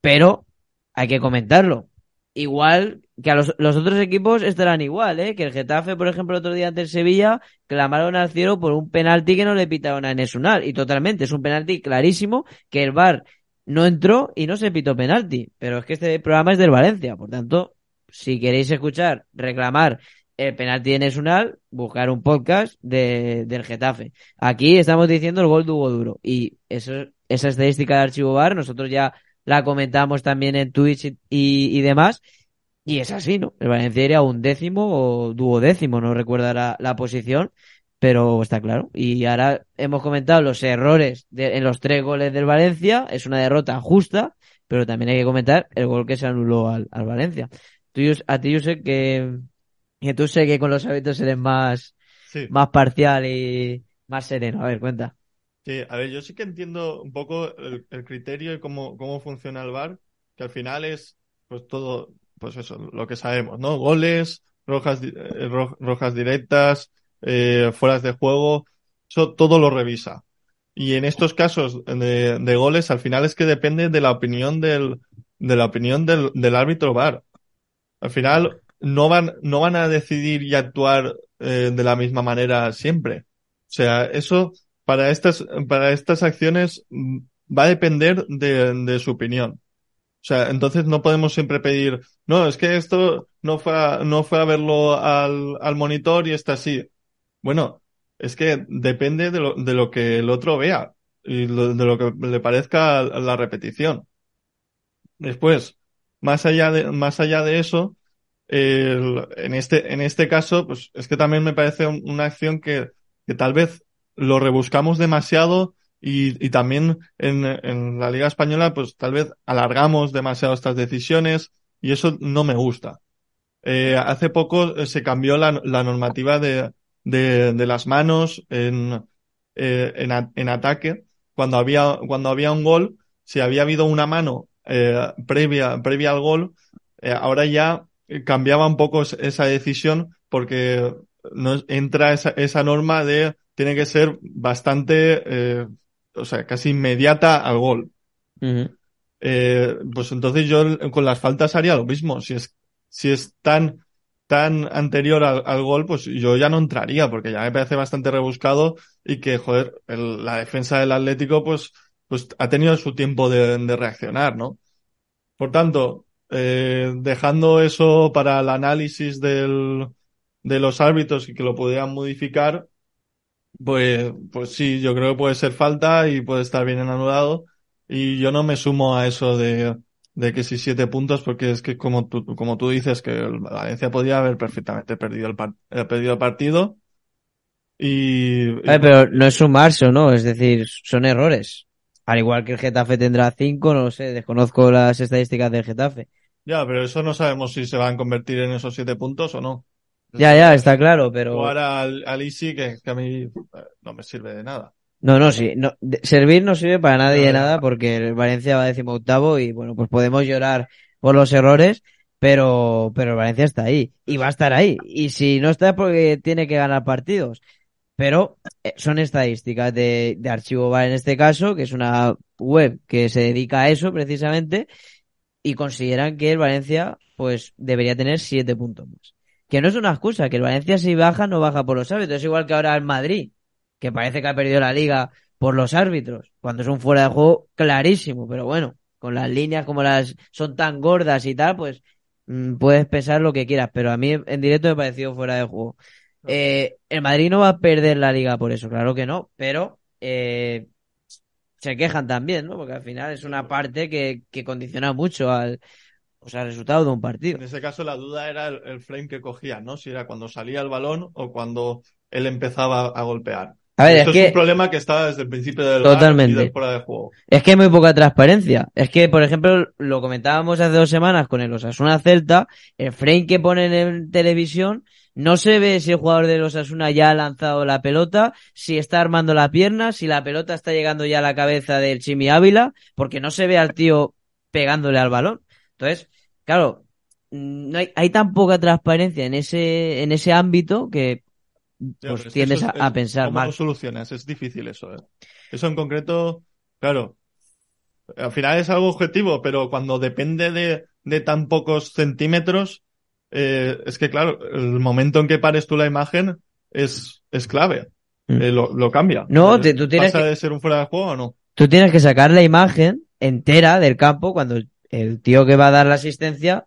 Pero hay que comentarlo. Igual que a los, otros equipos estarán igual, ¿eh? Que el Getafe, por ejemplo, el otro día ante el Sevilla, clamaron al cielo por un penalti que no le pitaron a Nesunal. Y totalmente, es un penalti clarísimo que el VAR no entró y no se pitó penalti. Pero es que este programa es del Valencia, por tanto, si queréis escuchar, reclamar el penalti en Esunal, buscar un podcast de, del Getafe. Aquí estamos diciendo el gol de Duro. Y esa estadística de Archivo Bar, nosotros ya la comentamos también en Twitch y, demás. Y es así, ¿no? El Valencia era un décimo o duodécimo, no recuerda la posición pero está claro. Y ahora hemos comentado los errores en los tres goles del Valencia, es una derrota justa, pero también hay que comentar el gol que se anuló al, Valencia. a ti, yo sé que, tú sé que con los hábitos eres más, más parcial y más sereno. A ver, cuenta. Sí, a ver, yo sí que entiendo un poco el, criterio y cómo, cómo funciona el VAR, que al final es pues todo, pues eso, lo que sabemos, ¿no? Goles, rojas, eh, rojas directas, eh, fueras de juego, eso todo lo revisa. Y en estos casos de, de goles, al final es que depende de la opinión del, de la opinión del, del árbitro VAR. Al final no van, no van a decidir y actuar eh, de la misma manera siempre. O sea, eso para estas, para estas acciones mm, va a depender de, de su opinión. O sea, entonces no podemos siempre pedir, no, es que esto no fue a, no fue a verlo al, al monitor y está así. Bueno, es que depende de lo, de lo que el otro vea y de lo que le parezca la repetición. Después, más allá de, más allá de eso, en, este, en este caso, pues es que también me parece una acción que, tal vez lo rebuscamos demasiado y, también en, la Liga Española, pues tal vez alargamos demasiado estas decisiones y eso no me gusta. Eh, hace poco eh, se cambió la normativa de, de, las manos en, eh, en, ataque. Cuando había, cuando había un gol, si había habido una mano eh, previa, previa al gol, eh, ahora ya cambiaba un poco esa decisión porque nos entra esa, esa norma de tiene que ser bastante, o sea, casi inmediata al gol. pues entonces yo con las faltas haría lo mismo. Si es, si tan tan anterior al, gol, pues yo ya no entraría, porque ya me parece bastante rebuscado y que, joder, la defensa del Atlético, pues, pues ha tenido su tiempo de, reaccionar, ¿no? Por tanto, eh, dejando eso para el análisis del, de los árbitros y que lo pudieran modificar, pues, pues sí, yo creo que puede ser falta y puede estar bien anulado. Y yo no me sumo a eso de, de que si siete puntos, porque es que como tú, como tú dices, que Valencia podía haber perfectamente perdido el, eh, partido. Y, pero no es sumarse o no, es decir, son errores. Al igual que el Getafe tendrá cinco, no sé, desconozco las estadísticas del Getafe. Ya, pero eso no sabemos si se van a convertir en esos siete puntos o no. Ya, ya, está claro, pero... ahora al, al que, que a mí eh, no me sirve de nada. No, no, sí. No, servir no sirve para nadie de nada porque el Valencia va décimo octavo y bueno, pues podemos llorar por los errores, pero, pero el Valencia está ahí y va a estar ahí. Y si no está es porque tiene que ganar partidos. Pero eh, son estadísticas de, Archivo Val en este caso, que es una web que se dedica a eso precisamente y consideran que el Valencia pues debería tener siete puntos más. Que no es una excusa, que el Valencia si baja no baja por los árbitros, es igual que ahora el Madrid que parece que ha perdido la liga por los árbitros, cuando es un fuera de juego clarísimo, pero bueno, con las líneas como las son tan gordas y tal, pues mm, puedes pensar lo que quieras, pero a mí en directo me pareció fuera de juego. Eh, el Madrid no va a perder la liga por eso, claro que no, pero eh, se quejan también, ¿no? Porque al final es una parte que, condiciona mucho al, sea, resultado de un partido. En ese caso la duda era el, el, frame que cogía, ¿no? Si era cuando salía el balón o cuando él empezaba a golpear es, un problema que está desde el principio del Totalmente. temporada de juego. Es que hay muy poca transparencia. Es que, por ejemplo, lo comentábamos hace dos semanas con el Osasuna Celta, el frame que ponen en televisión no se ve si el jugador de Osasuna ya ha lanzado la pelota, si está armando la pierna, si la pelota está llegando ya a la cabeza del Chimi Ávila, porque no se ve al tío pegándole al balón. Entonces, claro, no hay, tan poca transparencia en ese, en ese ámbito que pues a, pensar mal. ¿Cómo solucionas? Es difícil eso. ¿eh? Eso en concreto, claro, al final es algo objetivo, pero cuando depende de, tan pocos centímetros, eh, es que claro, el momento en que pares tú la imagen es, es clave. Mm. Eh, lo, cambia. No, tú tienes pasa de ser un fuera de juego o no? Tú tienes que sacar la imagen entera del campo cuando el tío que va a dar la asistencia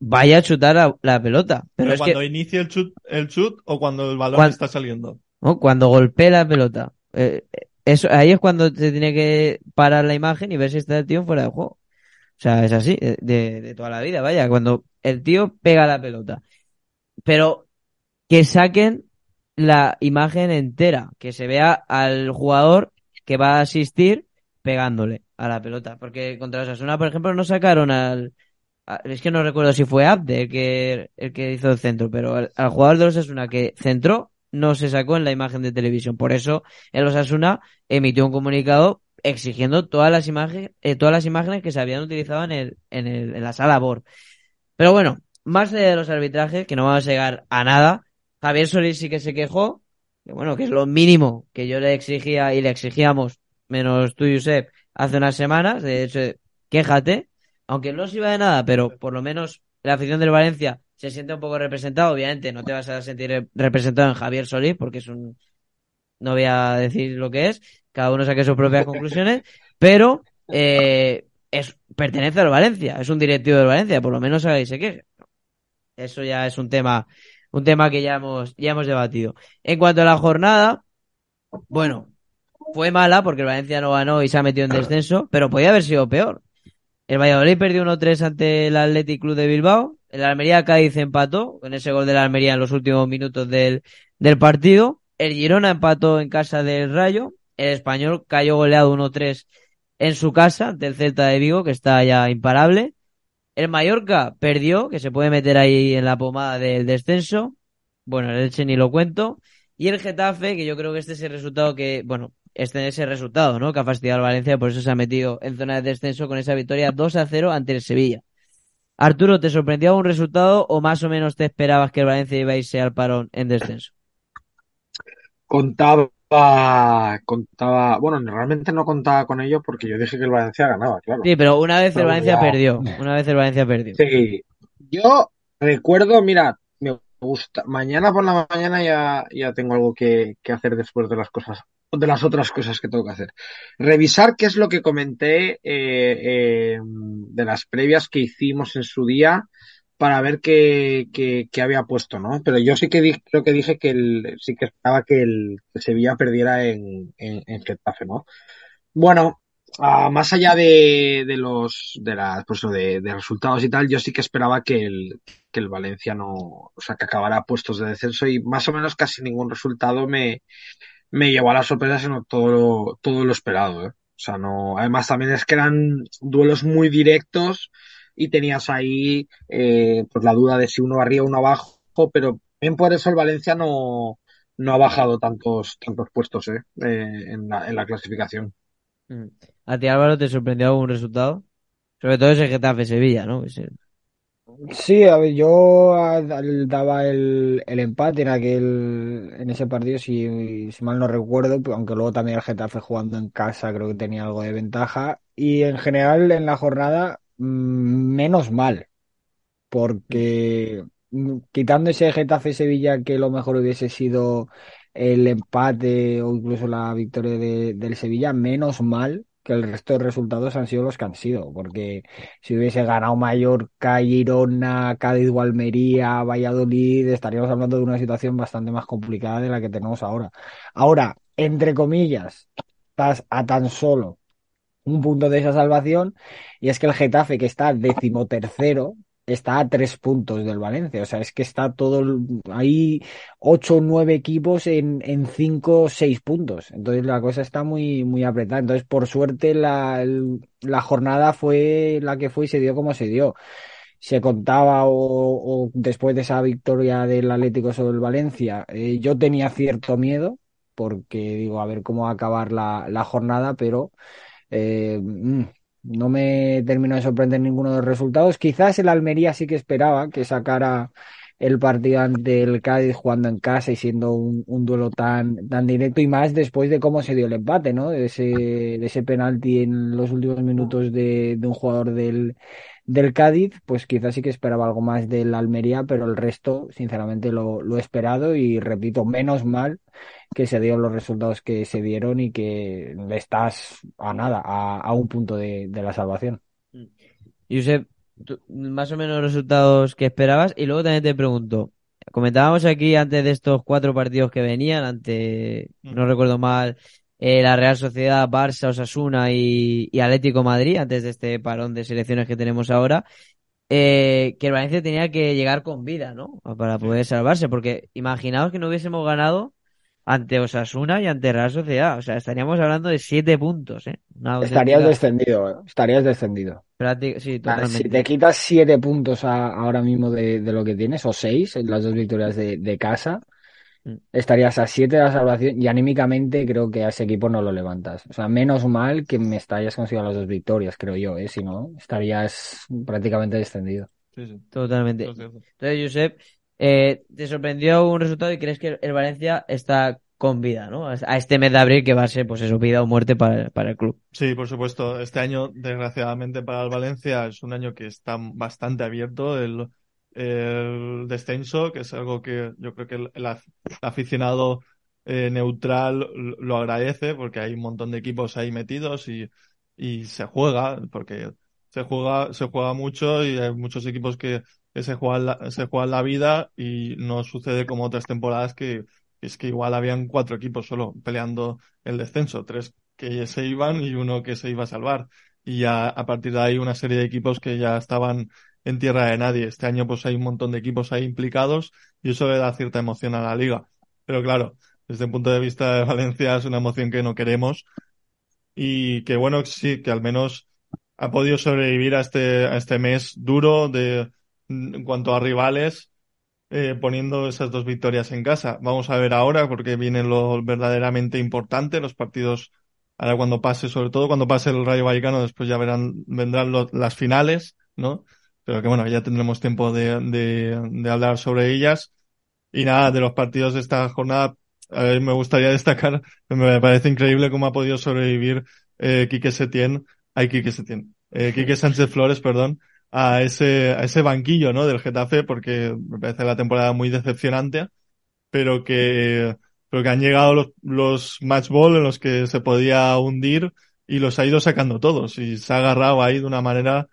vaya a chutar la, pelota. Pero, cuando inicia el chut, el chut o cuando el balón está saliendo. ¿no? Cuando golpea la pelota. Eh, eso, ahí es cuando se tiene que parar la imagen y ver si está el tío fuera de juego. O sea, es así, de, de toda la vida, vaya, cuando el tío pega la pelota. Pero que saquen la imagen entera, que se vea al jugador que va a asistir pegándole a la pelota. Porque contra Osasuna, por ejemplo, no sacaron al, Ah, es que no recuerdo si fue Abde el que, el que hizo el centro, pero al, jugador de los Asuna que centró no se sacó en la imagen de televisión. Por eso el Osasuna emitió un comunicado exigiendo todas las imágenes, eh, todas las imágenes que se habían utilizado en, el, en, la sala BOR. Pero bueno, más de los arbitrajes, que no vamos a llegar a nada, Javier Solís sí que se quejó, que bueno, que es lo mínimo que yo le exigía y le exigíamos, menos tú, Josep, hace unas semanas. De hecho, quéjate, aunque no sirva de nada, pero por lo menos la afición del Valencia se siente un poco representado. Obviamente no te vas a sentir representado en Javier Solís porque es un... No voy a decir lo que es, cada uno saque sus propias conclusiones, pero eh, es, pertenece al Valencia, es un directivo del Valencia, por lo menos sabéis que Eso ya es un tema, un tema que ya hemos, ya hemos debatido. En cuanto a la jornada, bueno, fue mala porque el Valencia no ganó y se ha metido en descenso, pero podía haber sido peor. El Valladolid perdió 1-3 ante el Athletic Club de Bilbao. El Almería Cádiz empató con ese gol del Almería en los últimos minutos del, partido. El Girona empató en casa del Rayo. El español cayó goleado 1-3 en su casa ante el Celta de Vigo, que está ya imparable. El Mallorca perdió, que se puede meter ahí en la pomada del descenso. Bueno, el Elche ni lo cuento. Y el Getafe, que yo creo que este es el resultado que, bueno, es ese resultado, ¿no? Que ha fastidiado al Valencia, por eso se ha metido en zona de descenso con esa victoria 2 a 0 ante el Sevilla. Arturo, ¿te sorprendió algún resultado o más o menos te esperabas que el Valencia iba a irse al parón en descenso? Contaba, contaba, bueno, realmente no contaba con ello porque yo dije que el Valencia ganaba, claro. Sí, pero una vez el Valencia perdió, una vez el Valencia perdió. Sí, yo recuerdo, mira, me gusta, mañana por la mañana ya, ya tengo algo que hacer después de las cosas de las otras cosas que tengo que hacer. Revisar qué es lo que comenté eh, eh, de las previas que hicimos en su día para ver qué, había puesto, ¿no? Pero yo sí que creo que dije que sí que esperaba que el Sevilla perdiera en, Getafe, ¿no? Bueno, más allá de, los de, las, pues de, resultados y tal, yo sí que esperaba que el, que el Valencia no, o sea, que acabara puestos de descenso y más o menos casi ningún resultado me, me llevó a la sorpresa, sino todo lo, todo lo esperado. ¿eh? O sea, no. Además, también es que eran duelos muy directos y tenías ahí eh, pues la duda de si uno arriba o uno abajo, pero bien por eso el Valencia no, no ha bajado tantos, tantos puestos ¿eh? eh en, la, en la clasificación. Mm. ¿A ti, Álvaro, te sorprendió algún resultado? Sobre todo ese Getafe-Sevilla, ¿no? Sí, a ver, yo daba el, empate en aquel, en ese partido, si, mal no recuerdo, pues, aunque luego también el Getafe jugando en casa creo que tenía algo de ventaja. Y en general en la jornada, mm, menos mal, porque mm, quitando ese Getafe-Sevilla que lo mejor hubiese sido el empate o incluso la victoria de- del Sevilla, menos mal que el resto de resultados han sido los que han sido, porque si hubiese ganado Mallorca, Girona, Cádiz, Almería, Valladolid, estaríamos hablando de una situación bastante más complicada de la que tenemos ahora. Ahora, entre comillas, estás a tan solo un punto de esa salvación y es que el Getafe, que está decimotercero, está a tres puntos del Valencia. O sea, es que está todo. Hay ocho o nueve equipos en, en cinco o seis puntos. Entonces la cosa está muy, muy apretada. Entonces, por suerte, la, la jornada fue la que fue y se dio como se dio. Se contaba o, después de esa victoria del Atlético sobre el Valencia, eh, yo tenía cierto miedo porque digo, a ver cómo va a acabar la, la jornada, pero eh, mm, no me termino de sorprender ninguno de los resultados. Quizás el Almería sí que esperaba que sacara el partido ante el Cádiz jugando en casa y siendo un, un duelo tan, tan directo y más después de cómo se dio el empate, ¿no? De ese, de ese penalti en los últimos minutos de, de un jugador del, del Cádiz, pues quizás sí que esperaba algo más del Almería, pero el resto, sinceramente, lo, he esperado y repito, menos mal que se dieron los resultados que se dieron y que estás a nada, a, un punto de, la salvación. Yusef, mm. más o menos los resultados que esperabas y luego también te pregunto, comentábamos aquí antes de estos cuatro partidos que venían, ante, mm. no recuerdo mal, eh, la Real Sociedad, Barça, Osasuna y, Atlético Madrid, antes de este parón de selecciones que tenemos ahora, eh, que el Valencia tenía que llegar con vida, ¿no? Para poder salvarse, porque imaginaos que no hubiésemos ganado ante Osasuna y ante Real Sociedad. O sea, estaríamos hablando de siete puntos, ¿eh? ¿eh? estarías descendido, estarías ah, descendido. Si te quitas siete puntos ahora mismo de, lo que tienes, o seis, en las dos victorias de casa, estarías a 7 de la salvación y anímicamente creo que a ese equipo no lo levantas. O sea, menos mal que me estarías conseguido las dos victorias, creo yo, ¿eh? si no, estarías prácticamente descendido. Sí, sí. Totalmente. Entonces, Josep, eh, te sorprendió un resultado y crees que el Valencia está con vida, ¿no? A este mes de abril que va a ser, pues eso, vida o muerte para, para el club. Sí, por supuesto. Este año, desgraciadamente para el Valencia, es un año que está bastante abierto. El el descenso, que es algo que yo creo que el, aficionado eh, neutral lo agradece porque hay un montón de equipos ahí metidos y, y se juega, porque se juega, se juega mucho y hay muchos equipos que, se, juegan la, se juegan la vida y no sucede como otras temporadas que es que igual habían cuatro equipos solo peleando el descenso, tres que se iban y uno que se iba a salvar. Y ya a partir de ahí una serie de equipos que ya estaban en tierra de nadie. Este año pues hay un montón de equipos ahí implicados y eso le da cierta emoción a la liga. Pero claro, desde el punto de vista de Valencia es una emoción que no queremos y que bueno, sí, que al menos ha podido sobrevivir a este, a este mes duro de, en cuanto a rivales, eh, poniendo esas dos victorias en casa. Vamos a ver ahora porque viene lo verdaderamente importante, los partidos ahora cuando pase, sobre todo cuando pase el Rayo Vallecano, después ya verán, vendrán las finales, ¿no? pero que bueno, ya tendremos tiempo de, hablar sobre ellas. Y nada, de los partidos de esta jornada, a ver, me gustaría destacar, me parece increíble cómo ha podido sobrevivir eh, Quique Setién, ay, Quique Setién, eh, Quique Sánchez Flores, perdón, a ese, a ese banquillo, ¿no? Del Getafe, porque me parece la temporada muy decepcionante, pero que, pero que han llegado los, los match en los que se podía hundir y los ha ido sacando todos y se ha agarrado ahí de una manera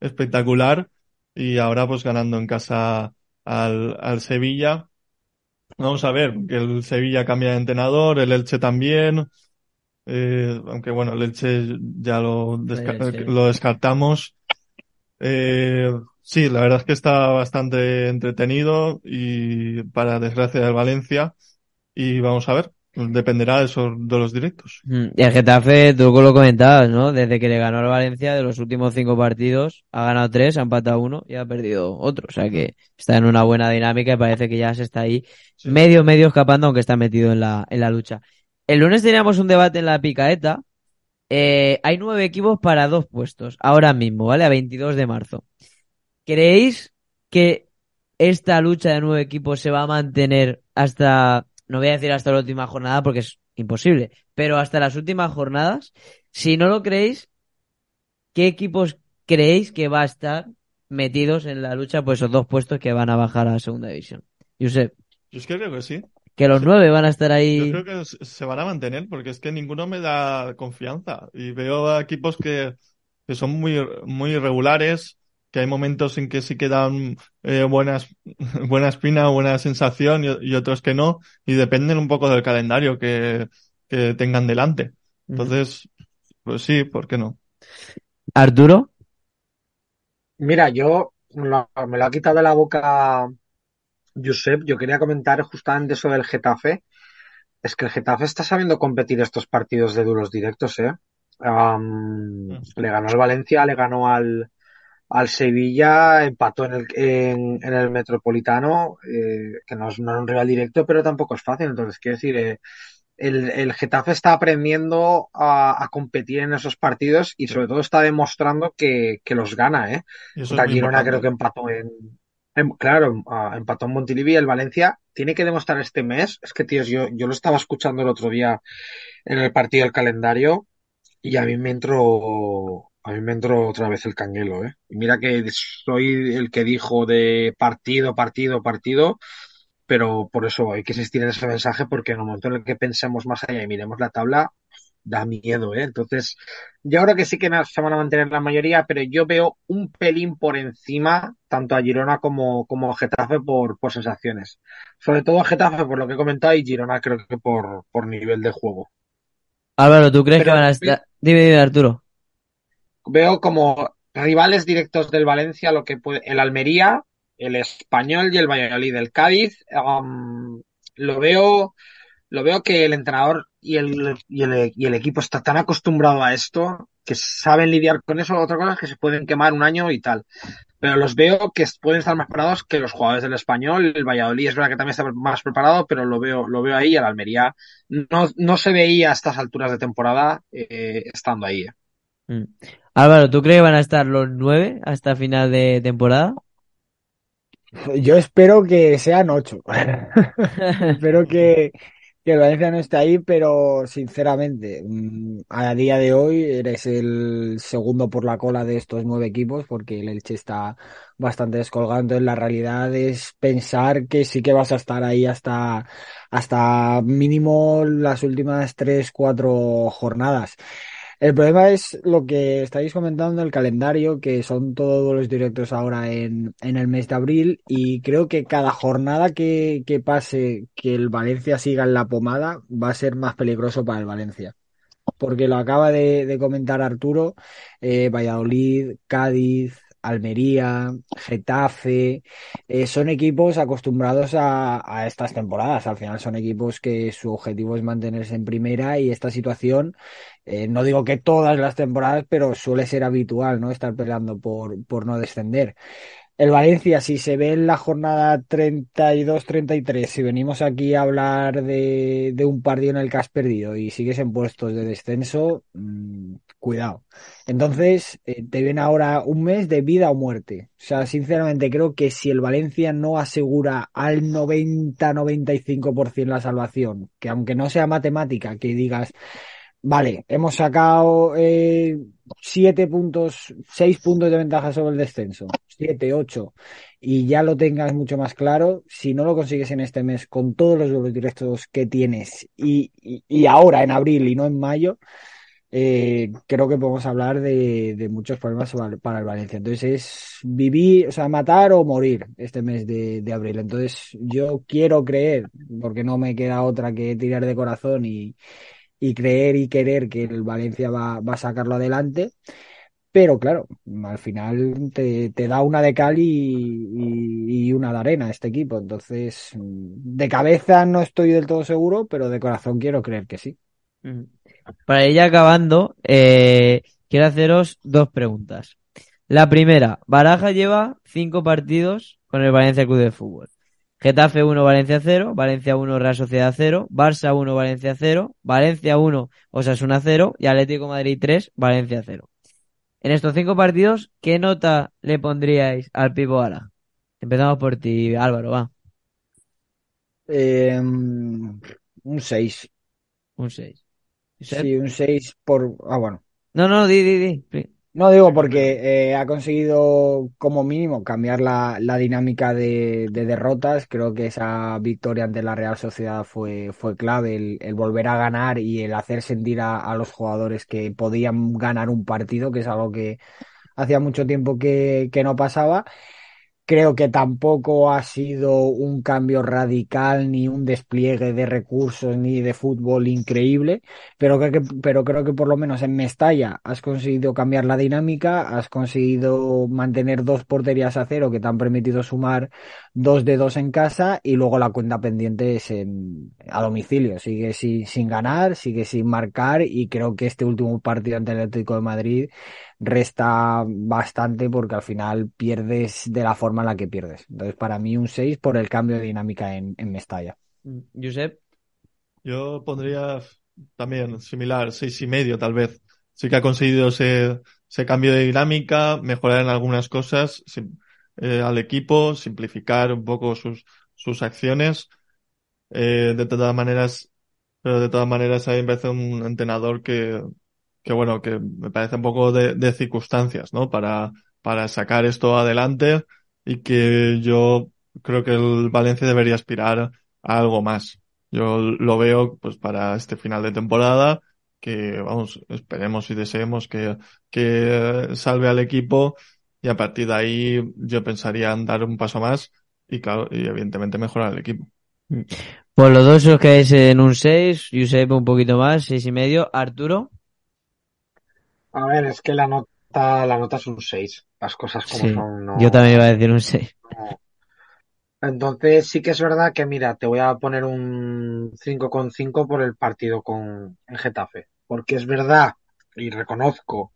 espectacular y ahora pues ganando en casa al, al Sevilla. Vamos a ver, que el Sevilla cambia de entrenador, el Elche también. Eh, aunque bueno, el Elche ya lo, lo descartamos. Eh, sí, la verdad es que está bastante entretenido y para desgracia del Valencia. Y vamos a ver, Dependerá de, esos, de los directos. Mm, y el Getafe, tú lo comentabas, ¿no? Desde que le ganó al Valencia, de los últimos cinco partidos, ha ganado tres, ha empatado uno y ha perdido otro. O sea que está en una buena dinámica y parece que ya se está ahí medio, medio escapando, aunque está metido en la, en la lucha. El lunes teníamos un debate en la picaeta. Eh, hay nueve equipos para dos puestos, ahora mismo, ¿vale? A 22 de marzo. ¿Creéis que esta lucha de nueve equipos se va a mantener hasta no voy a decir hasta la última jornada porque es imposible, pero hasta las últimas jornadas, si no lo creéis, ¿qué equipos creéis que va a estar metidos en la lucha por esos dos puestos que van a bajar a la segunda división? sé Yo es que creo que sí. Que los nueve van a estar ahí. Yo creo que se van a mantener porque es que ninguno me da confianza. Y veo equipos que, son muy, muy irregulares, que hay momentos en que sí quedan eh, buenas, buena espina, buena sensación y, otros que no, y dependen un poco del calendario que, tengan delante. Entonces, pues sí, ¿por qué no? Arturo. Mira, yo me lo ha quitado de la boca Josep. Yo quería comentar justamente sobre el Getafe. Es que el Getafe está sabiendo competir estos partidos de duros directos, ¿eh? Mm. le ganó al Valencia, le ganó al, al Sevilla empató en el, en, el Metropolitano, eh, que no es, un rival directo, pero tampoco es fácil. Entonces, quiero decir, eh, el, el, Getafe está aprendiendo a, competir en esos partidos y sobre todo está demostrando que, los gana. ¿eh? La Girona creo que empató en, claro, ah, empató en Montilivi el Valencia tiene que demostrar este mes. Es que, tíos, yo, yo lo estaba escuchando el otro día en el partido del calendario y a mí me entró a mí me entró otra vez el canguelo, ¿eh? Y mira que soy el que dijo de partido, partido, partido, pero por eso hay que insistir en ese mensaje porque en el momento en el que pensemos más allá y miremos la tabla, da miedo, ¿eh? Entonces, yo ahora que sí que se van a mantener la mayoría, pero yo veo un pelín por encima, tanto a Girona como, como a Getafe por, por sensaciones. Sobre todo a Getafe por lo que he comentado y Girona creo que por, por nivel de juego. Álvaro, ¿tú crees que van a estar... Dime, dime, Arturo veo como rivales directos del Valencia lo que el Almería, el Español y el Valladolid, del Cádiz, lo veo, lo veo que el entrenador y el, y el, equipo está tan acostumbrado a esto que saben lidiar con eso. Otra cosa que se pueden quemar un año y tal. Pero los veo que pueden estar más preparados que los jugadores del español. El Valladolid es verdad que también está más preparado, pero lo veo, lo veo ahí. El Almería no, se veía a estas alturas de temporada eh, estando ahí. Eh. Mm. Álvaro, ¿tú crees que van a estar los nueve hasta final de temporada? Yo espero que sean ocho. espero que, que el Valencia no esté ahí, pero sinceramente, mm, a día de hoy eres el segundo por la cola de estos nueve equipos porque el Elche está bastante descolgando. En la realidad es pensar que sí que vas a estar ahí hasta, hasta mínimo las últimas tres, cuatro jornadas. El problema es lo que estáis comentando, el calendario, que son todos los directos ahora en, en el mes de abril y creo que cada jornada que, pase que el Valencia siga en la pomada va a ser más peligroso para el Valencia porque lo acaba de, de comentar Arturo, eh, Valladolid, Cádiz, Almería, Getafe, eh, son equipos acostumbrados a, estas temporadas. Al final son equipos que su objetivo es mantenerse en primera y esta situación, eh, no digo que todas las temporadas, pero suele ser habitual, ¿no? Estar peleando por, por no descender. El Valencia, si se ve en la jornada 32-33, si venimos aquí a hablar de, un partido en el que has perdido y sigues en puestos de descenso, mm, cuidado. Entonces, eh, te viene ahora un mes de vida o muerte. O sea, sinceramente creo que si el Valencia no asegura al 90-95% la salvación, que aunque no sea matemática, que digas, vale, hemos sacado eh, 7 puntos, 6 puntos de ventaja sobre el descenso, 7, 8, y ya lo tengas mucho más claro, si no lo consigues en este mes con todos los directos que tienes y, y ahora en abril y no en mayo, eh, creo que podemos hablar de, muchos problemas para el Valencia. Entonces es vivir, o sea, matar o morir este mes de, de, abril. Entonces yo quiero creer, porque no me queda otra que tirar de corazón y, y creer y querer que el Valencia va, va a sacarlo adelante. Pero claro, al final te, te da una de cal y, una de arena este equipo. Entonces, de cabeza no estoy del todo seguro, pero de corazón quiero creer que sí para ir acabando, eh, quiero haceros dos preguntas. La primera, Baraja lleva cinco partidos con el Valencia Club de Fútbol. Getafe 1, Valencia 0, Valencia 1, Real Sociedad 0, Barça 1, Valencia 0, Valencia 1, Osasuna 0 y Atlético Madrid 3, Valencia 0. En estos cinco partidos, ¿qué nota le pondríais al Pipo Ara? Empezamos por ti, Álvaro, va. Em, un 6. Un 6. Sí, un 6 por... Ah, bueno. No, no, di, di, di. No digo porque eh, ha conseguido como mínimo cambiar la, la dinámica de, derrotas. Creo que esa victoria ante la Real Sociedad fue, fue clave, el, volver a ganar y el hacer sentir a, los jugadores que podían ganar un partido, que es algo que hacía mucho tiempo que no pasaba creo que tampoco ha sido un cambio radical ni un despliegue de recursos ni de fútbol increíble, pero, que, pero creo que por lo menos en Mestalla has conseguido cambiar la dinámica, has conseguido mantener dos porterías a cero que te han permitido sumar dos de dos en casa y luego la cuenta pendiente es en, a domicilio, sigue sin ganar, sigue sin marcar y creo que este último partido ante el Atlético de Madrid resta bastante porque al final pierdes de la forma en la que pierdes. Entonces, para mí un 6 por el cambio de dinámica en, Mestalla. Mm, Josep. Yo pondría también similar, seis y medio tal vez. Sí que ha conseguido ese, cambio de dinámica, mejorar en algunas cosas eh, al equipo, simplificar un poco sus, sus acciones. Eh, de todas maneras, pero de todas maneras a mí me parece un entrenador que que bueno, que me parece un poco de, de circunstancias, ¿no? Para, para sacar esto adelante y que yo creo que el Valencia debería aspirar a algo más. Yo lo veo pues para este final de temporada que vamos, esperemos y deseemos que, que salve al equipo y a partir de ahí yo pensaría en dar un paso más y claro, y evidentemente mejorar el equipo. Mm. Por los dos os es en un 6, Josep un poquito más, seis y medio. Arturo. A ver, es que la nota, la nota es un 6. Las cosas como son. Yo también iba a decir un 6. Entonces sí que es verdad que, mira, te voy a poner un con 5,5 por el partido con en Getafe. Porque es verdad, y reconozco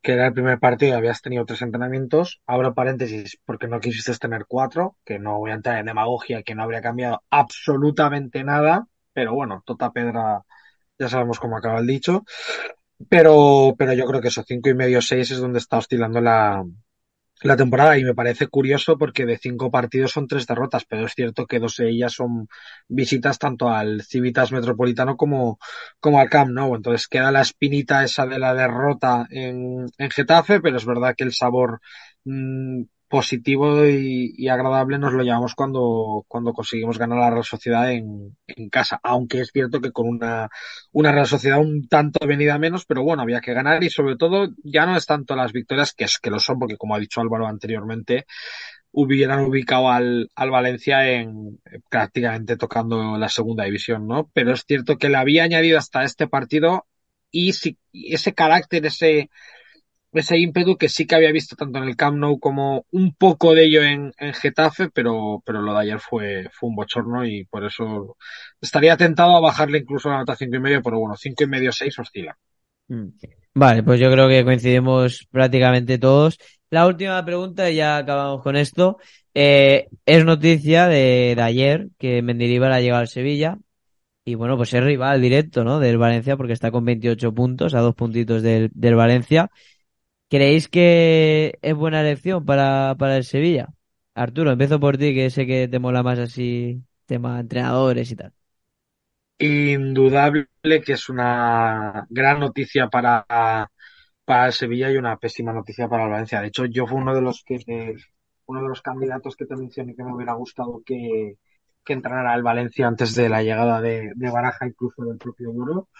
que era el primer partido, habías tenido tres entrenamientos. abro paréntesis, porque no quisiste tener cuatro, que no voy a entrar en demagogia, que no habría cambiado absolutamente nada. Pero bueno, Tota Pedra, ya sabemos cómo acaba el dicho. Pero, pero yo creo que esos cinco y medio, seis es donde está oscilando la, la temporada y me parece curioso porque de cinco partidos son tres derrotas, pero es cierto que dos de ellas son visitas tanto al Civitas Metropolitano como, como al Camp Nou. Entonces queda la espinita esa de la derrota en, en Getafe, pero es verdad que el sabor mm, positivo y, agradable nos lo llevamos cuando, cuando conseguimos ganar a la Real Sociedad en, casa. Aunque es cierto que con una, una Real Sociedad un tanto venida menos, pero bueno, había que ganar y sobre todo ya no es tanto las victorias, que es que lo son, porque como ha dicho Álvaro anteriormente, hubieran ubicado al, al Valencia en eh, prácticamente tocando la segunda división, ¿no? Pero es cierto que le había añadido hasta este partido y ese carácter, ese ese pues, ímpetu que sí que había visto tanto en el Camp Nou como un poco de ello en, en Getafe, pero, pero lo de ayer fue, fue un bochorno y por eso estaría tentado a bajarle incluso la nota cinco y medio, pero bueno, cinco y medio, seis oscila. Mm. Vale, pues yo creo que coincidimos prácticamente todos. La última pregunta, y ya acabamos con esto. Eh, es noticia de, de ayer que Mendilibar ha llegado al Sevilla. Y bueno, pues es rival directo, ¿no? Del Valencia, porque está con 28 puntos, a dos puntitos del, del Valencia. ¿Creéis que es buena elección para, el Sevilla? Arturo, empiezo por ti, que sé que te mola más así tema entrenadores y tal. Indudable que es una gran noticia para, para el Sevilla y una pésima noticia para el Valencia. De hecho, yo fui uno de los que uno de los candidatos que te mencioné que me hubiera gustado que, que el Valencia antes de la llegada de, de Baraja incluso del propio Duro.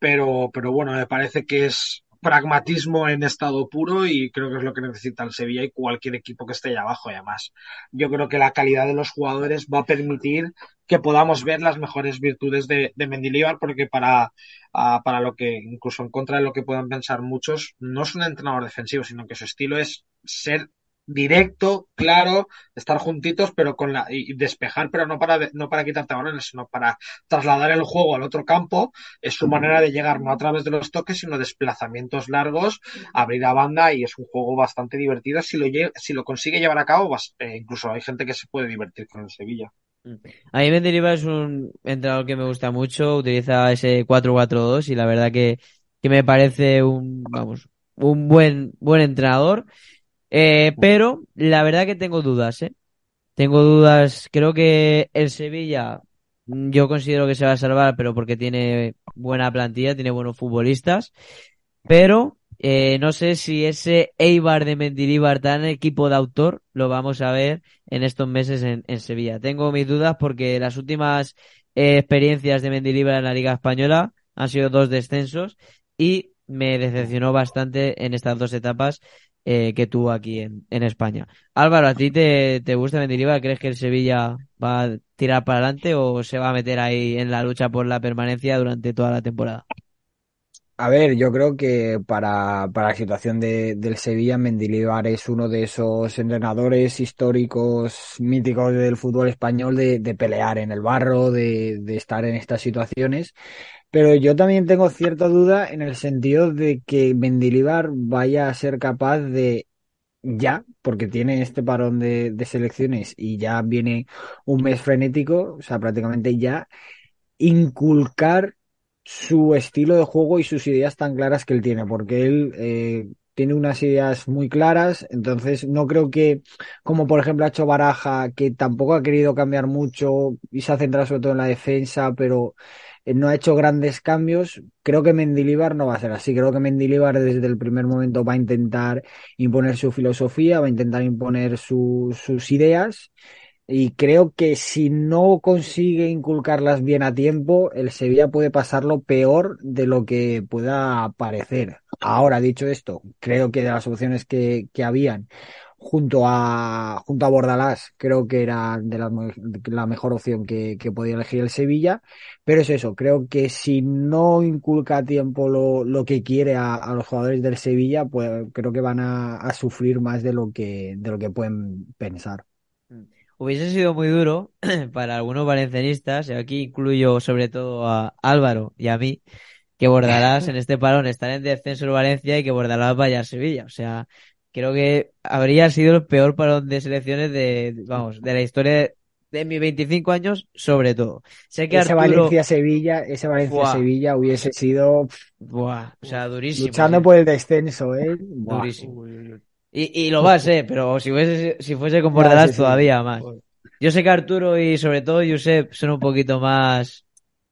Pero, pero bueno, me parece que es pragmatismo en estado puro y creo que es lo que necesita el Sevilla y cualquier equipo que esté ahí abajo. Y además, yo creo que la calidad de los jugadores va a permitir que podamos ver las mejores virtudes de, de Mendilibar, porque para, ah, para lo que, incluso en contra de lo que puedan pensar muchos, no es un entrenador defensivo, sino que su estilo es ser directo, claro, estar juntitos, pero con la y despejar, pero no para no para quitar sino para trasladar el juego al otro campo, es su manera de llegar no a través de los toques, sino desplazamientos largos, abrir a banda y es un juego bastante divertido si lo si lo consigue llevar a cabo, eh, incluso hay gente que se puede divertir con el Sevilla. A mí Menderiva es un entrenador que me gusta mucho, utiliza ese 4-4-2 y la verdad que, que me parece un, vamos, un buen, buen entrenador eh, pero la verdad que tengo dudas, ¿eh? Tengo dudas. Creo que el Sevilla, mm, yo considero que se va a salvar, pero porque tiene buena plantilla, tiene buenos futbolistas. Pero eh, no sé si ese Eibar de Mendilibar tan equipo de autor lo vamos a ver en estos meses en, Sevilla. Tengo mis dudas porque las últimas eh, experiencias de Mendilibar en la Liga Española han sido dos descensos y me decepcionó bastante en estas dos etapas eh, que tuvo aquí en, en, España. Álvaro, ¿a ti te, gusta Mendilibar? ¿Crees que el Sevilla va a tirar para adelante o se va a meter ahí en la lucha por la permanencia durante toda la temporada? A ver, yo creo que para, para la situación de, del Sevilla, Mendilibar es uno de esos entrenadores históricos, míticos del fútbol español, de, de pelear en el barro, de, de, estar en estas situaciones. Pero yo también tengo cierta duda en el sentido de que Mendilibar vaya a ser capaz de ya, porque tiene este parón de, de selecciones y ya viene un mes frenético, o sea, prácticamente ya, inculcar su estilo de juego y sus ideas tan claras que él tiene, porque él eh, tiene unas ideas muy claras, entonces no creo que, como por ejemplo ha hecho Baraja, que tampoco ha querido cambiar mucho y se ha centrado sobre todo en la defensa, pero eh, no ha hecho grandes cambios. Creo que Mendilibar no va a ser así. Creo que Mendilibar desde el primer momento va a intentar imponer su filosofía, va a intentar imponer sus ideas. Y creo que si no consigue inculcarlas bien a tiempo, el Sevilla puede pasarlo peor de lo que pueda parecer. Ahora, dicho esto, creo que de las opciones que, que habían, junto a, junto a Bordalás, creo que era de la, la mejor opción que, podía elegir el Sevilla. Pero es eso, creo que si no inculca a tiempo lo, que quiere a, los jugadores del Sevilla, pues creo que van a, sufrir más de lo que, de lo que pueden pensar. Mm. Hubiese sido muy duro para algunos valencianistas, y aquí incluyo sobre todo a Álvaro y a mí, que Bordalás en este parón estar en descenso en Valencia y que Bordalás vaya a Sevilla. O sea, creo que habría sido el peor parón de selecciones de, vamos, de la historia de mis 25 años, sobre todo. Sé que ese Valencia-Sevilla, ese Valencia-Sevilla hubiese sido. Buah, o sea, durísimo. Luchando eh. por el descenso, ¿eh? Durísimo. Y, y, lo va eh. pero si, fuese, si fuese con Bordalás todavía más. Yo sé que Arturo y sobre todo Josep son un poquito más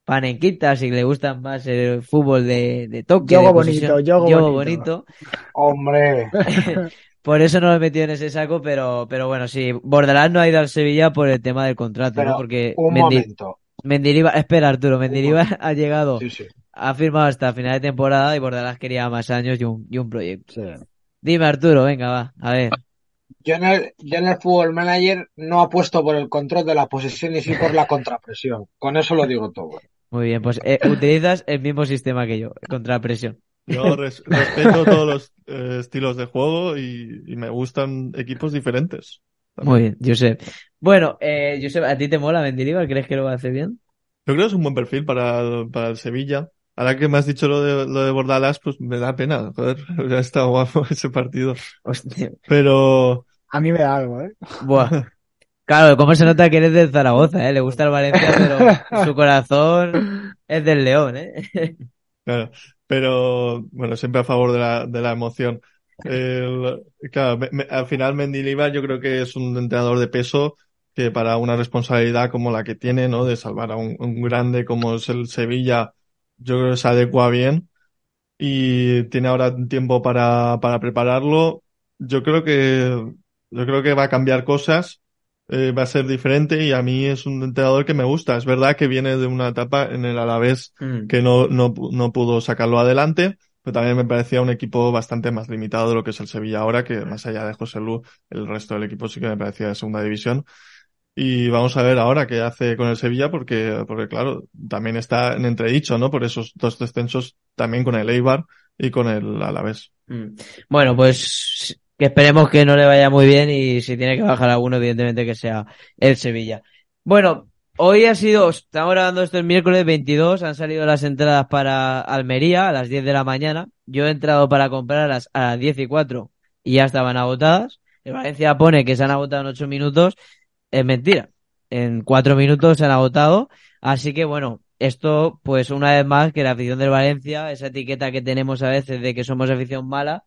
Panenquita, si le gustan más el fútbol de, de toque. bonito, yogo, bonito. Hombre. por eso no lo he metido en ese saco, pero, pero bueno, sí, Bordalás no ha ido al Sevilla por el tema del contrato, ¿no? Porque un momento. espera Arturo, Mendiriva ha llegado, ha firmado hasta final de temporada y Bordalás quería más años y un, proyecto. Sí. Dime Arturo, venga, va, a ver. Yo en, el, Fútbol Manager no apuesto por el control de la posesión y sí por la contrapresión. Con eso lo digo todo. Muy bien, pues eh, utilizas el mismo sistema que yo, contra presión. Yo respeto todos los eh, estilos de juego y, me gustan equipos diferentes. Muy bien, Josep. Bueno, eh, Josep, ¿a ti te mola Mendilibar? ¿Crees que lo va a hacer bien? Yo creo que es un buen perfil para, para el Sevilla. Ahora que me has dicho lo de, lo de Bordalas, pues me da pena. Joder, Ha estado guapo ese partido. Hostia. Pero... A mí me da algo, ¿eh? Buah. Claro, cómo se nota que eres de Zaragoza, ¿eh? Le gusta el Valencia, pero su corazón es del León, ¿eh? Claro, pero bueno, siempre a favor de la, de la emoción. claro, al final Mendilibar yo creo que es un entrenador de peso que para una responsabilidad como la que tiene, ¿no? De salvar a un, grande como es el Sevilla, yo creo que se adecua bien y tiene ahora tiempo para, para prepararlo. Yo creo que yo creo que va a cambiar cosas eh, va a ser diferente y a mí es un entrenador que me gusta. Es verdad que viene de una etapa en el Alavés mm. que no, no, pudo sacarlo adelante, pero también me parecía un equipo bastante más limitado de lo que es el Sevilla ahora, que más allá de José Lu, el resto del equipo sí que me parecía de segunda división. Y vamos a ver ahora qué hace con el Sevilla, porque, porque claro, también está en entredicho, ¿no? Por esos dos descensos también con el Eibar y con el Alavés. Mm. Bueno, pues que esperemos que no le vaya muy bien y si tiene que bajar alguno, evidentemente que sea el Sevilla. Bueno, hoy ha sido, estamos grabando esto el miércoles 22, han salido las entradas para Almería a las 10 de la mañana. Yo he entrado para comprarlas a las 10 y 4 y ya estaban agotadas. El Valencia pone que se han agotado en 8 minutos. Es mentira. En 4 minutos se han agotado. Así que bueno, esto pues una vez más que la afición del Valencia, esa etiqueta que tenemos a veces de que somos afición mala,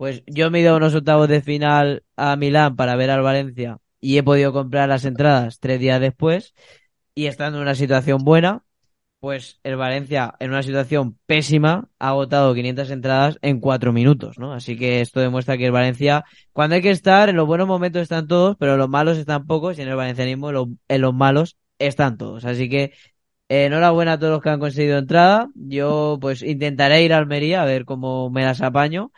pues yo me he ido unos octavos de final a Milán para ver al Valencia y he podido comprar las entradas tres días después y estando en una situación buena, pues el Valencia en una situación pésima ha agotado 500 entradas en cuatro minutos, ¿no? Así que esto demuestra que el Valencia, cuando hay que estar, en los buenos momentos están todos, pero en los malos están pocos y en el valencianismo en los, malos están todos. Así que eh, enhorabuena a todos los que han conseguido entrada. Yo pues intentaré ir a Almería a ver cómo me las apaño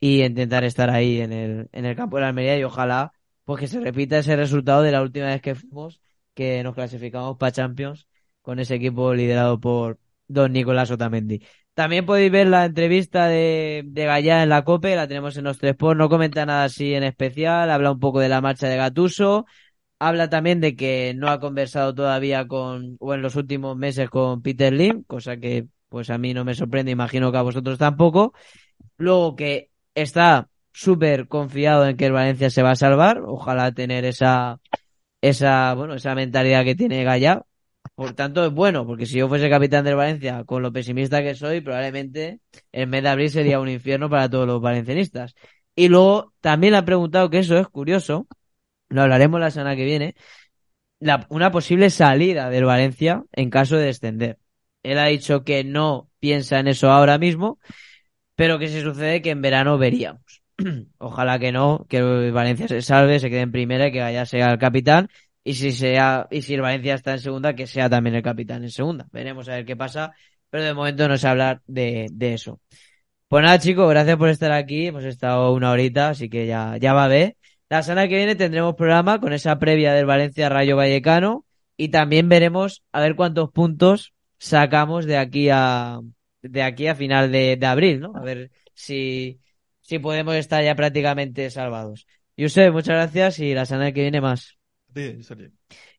y intentar estar ahí en el, en el campo de la Almería y ojalá pues que se repita ese resultado de la última vez que fuimos, que nos clasificamos para Champions con ese equipo liderado por don Nicolás Otamendi. También podéis ver la entrevista de, de Gallá en la COPE, la tenemos en los tres por, no comenta nada así en especial, habla un poco de la marcha de Gatuso, habla también de que no ha conversado todavía con, o en los últimos meses con Peter Lim, cosa que pues a mí no me sorprende, imagino que a vosotros tampoco. Luego que está súper confiado en que el Valencia se va a salvar. Ojalá tener esa, esa, bueno, esa mentalidad que tiene Galla. Por tanto, es bueno, porque si yo fuese capitán del Valencia, con lo pesimista que soy, probablemente el mes de abril sería un infierno para todos los valencianistas. Y luego también le preguntado que eso es curioso, lo hablaremos la semana que viene, la, una posible salida del Valencia en caso de descender. Él ha dicho que no piensa en eso ahora mismo pero que se sucede que en verano veríamos. Ojalá que no, que Valencia se salve, se quede en primera y que allá sea el capitán. Y si sea, y si Valencia está en segunda, que sea también el capitán en segunda. Veremos a ver qué pasa, pero de momento no sé hablar de, de eso. Pues nada, chicos, gracias por estar aquí. Hemos estado una horita, así que ya, ya va a ver. La semana que viene tendremos programa con esa previa del Valencia Rayo Vallecano y también veremos a ver cuántos puntos sacamos de aquí a, de aquí a final de, abril, ¿no? A ver si, si podemos estar ya prácticamente salvados. Y usted, muchas gracias y la semana que viene más.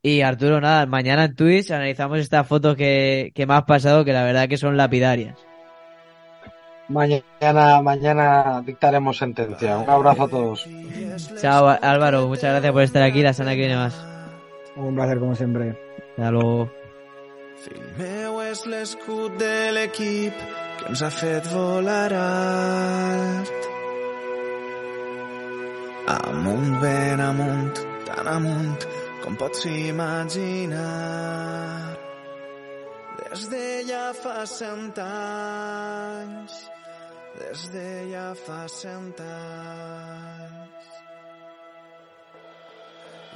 Y Arturo, nada, mañana en Twitch analizamos estas fotos que, que me has pasado, que la verdad que son lapidarias. Mañana, mañana dictaremos sentencia. Un abrazo a todos. Chao Álvaro, muchas gracias por estar aquí la semana que viene más. Un placer como siempre. Hasta luego. és l'escut de l'equip que ens ha fet volar alt. Amunt, ben amunt, tan amunt com pots imaginar. Des de ja fa cent anys, des de ja fa cent anys.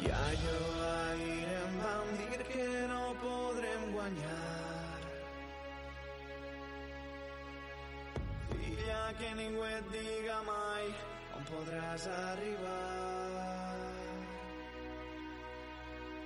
I allò ahir em van dir que no podrem guanyar idea que ningú et diga mai on podràs arribar.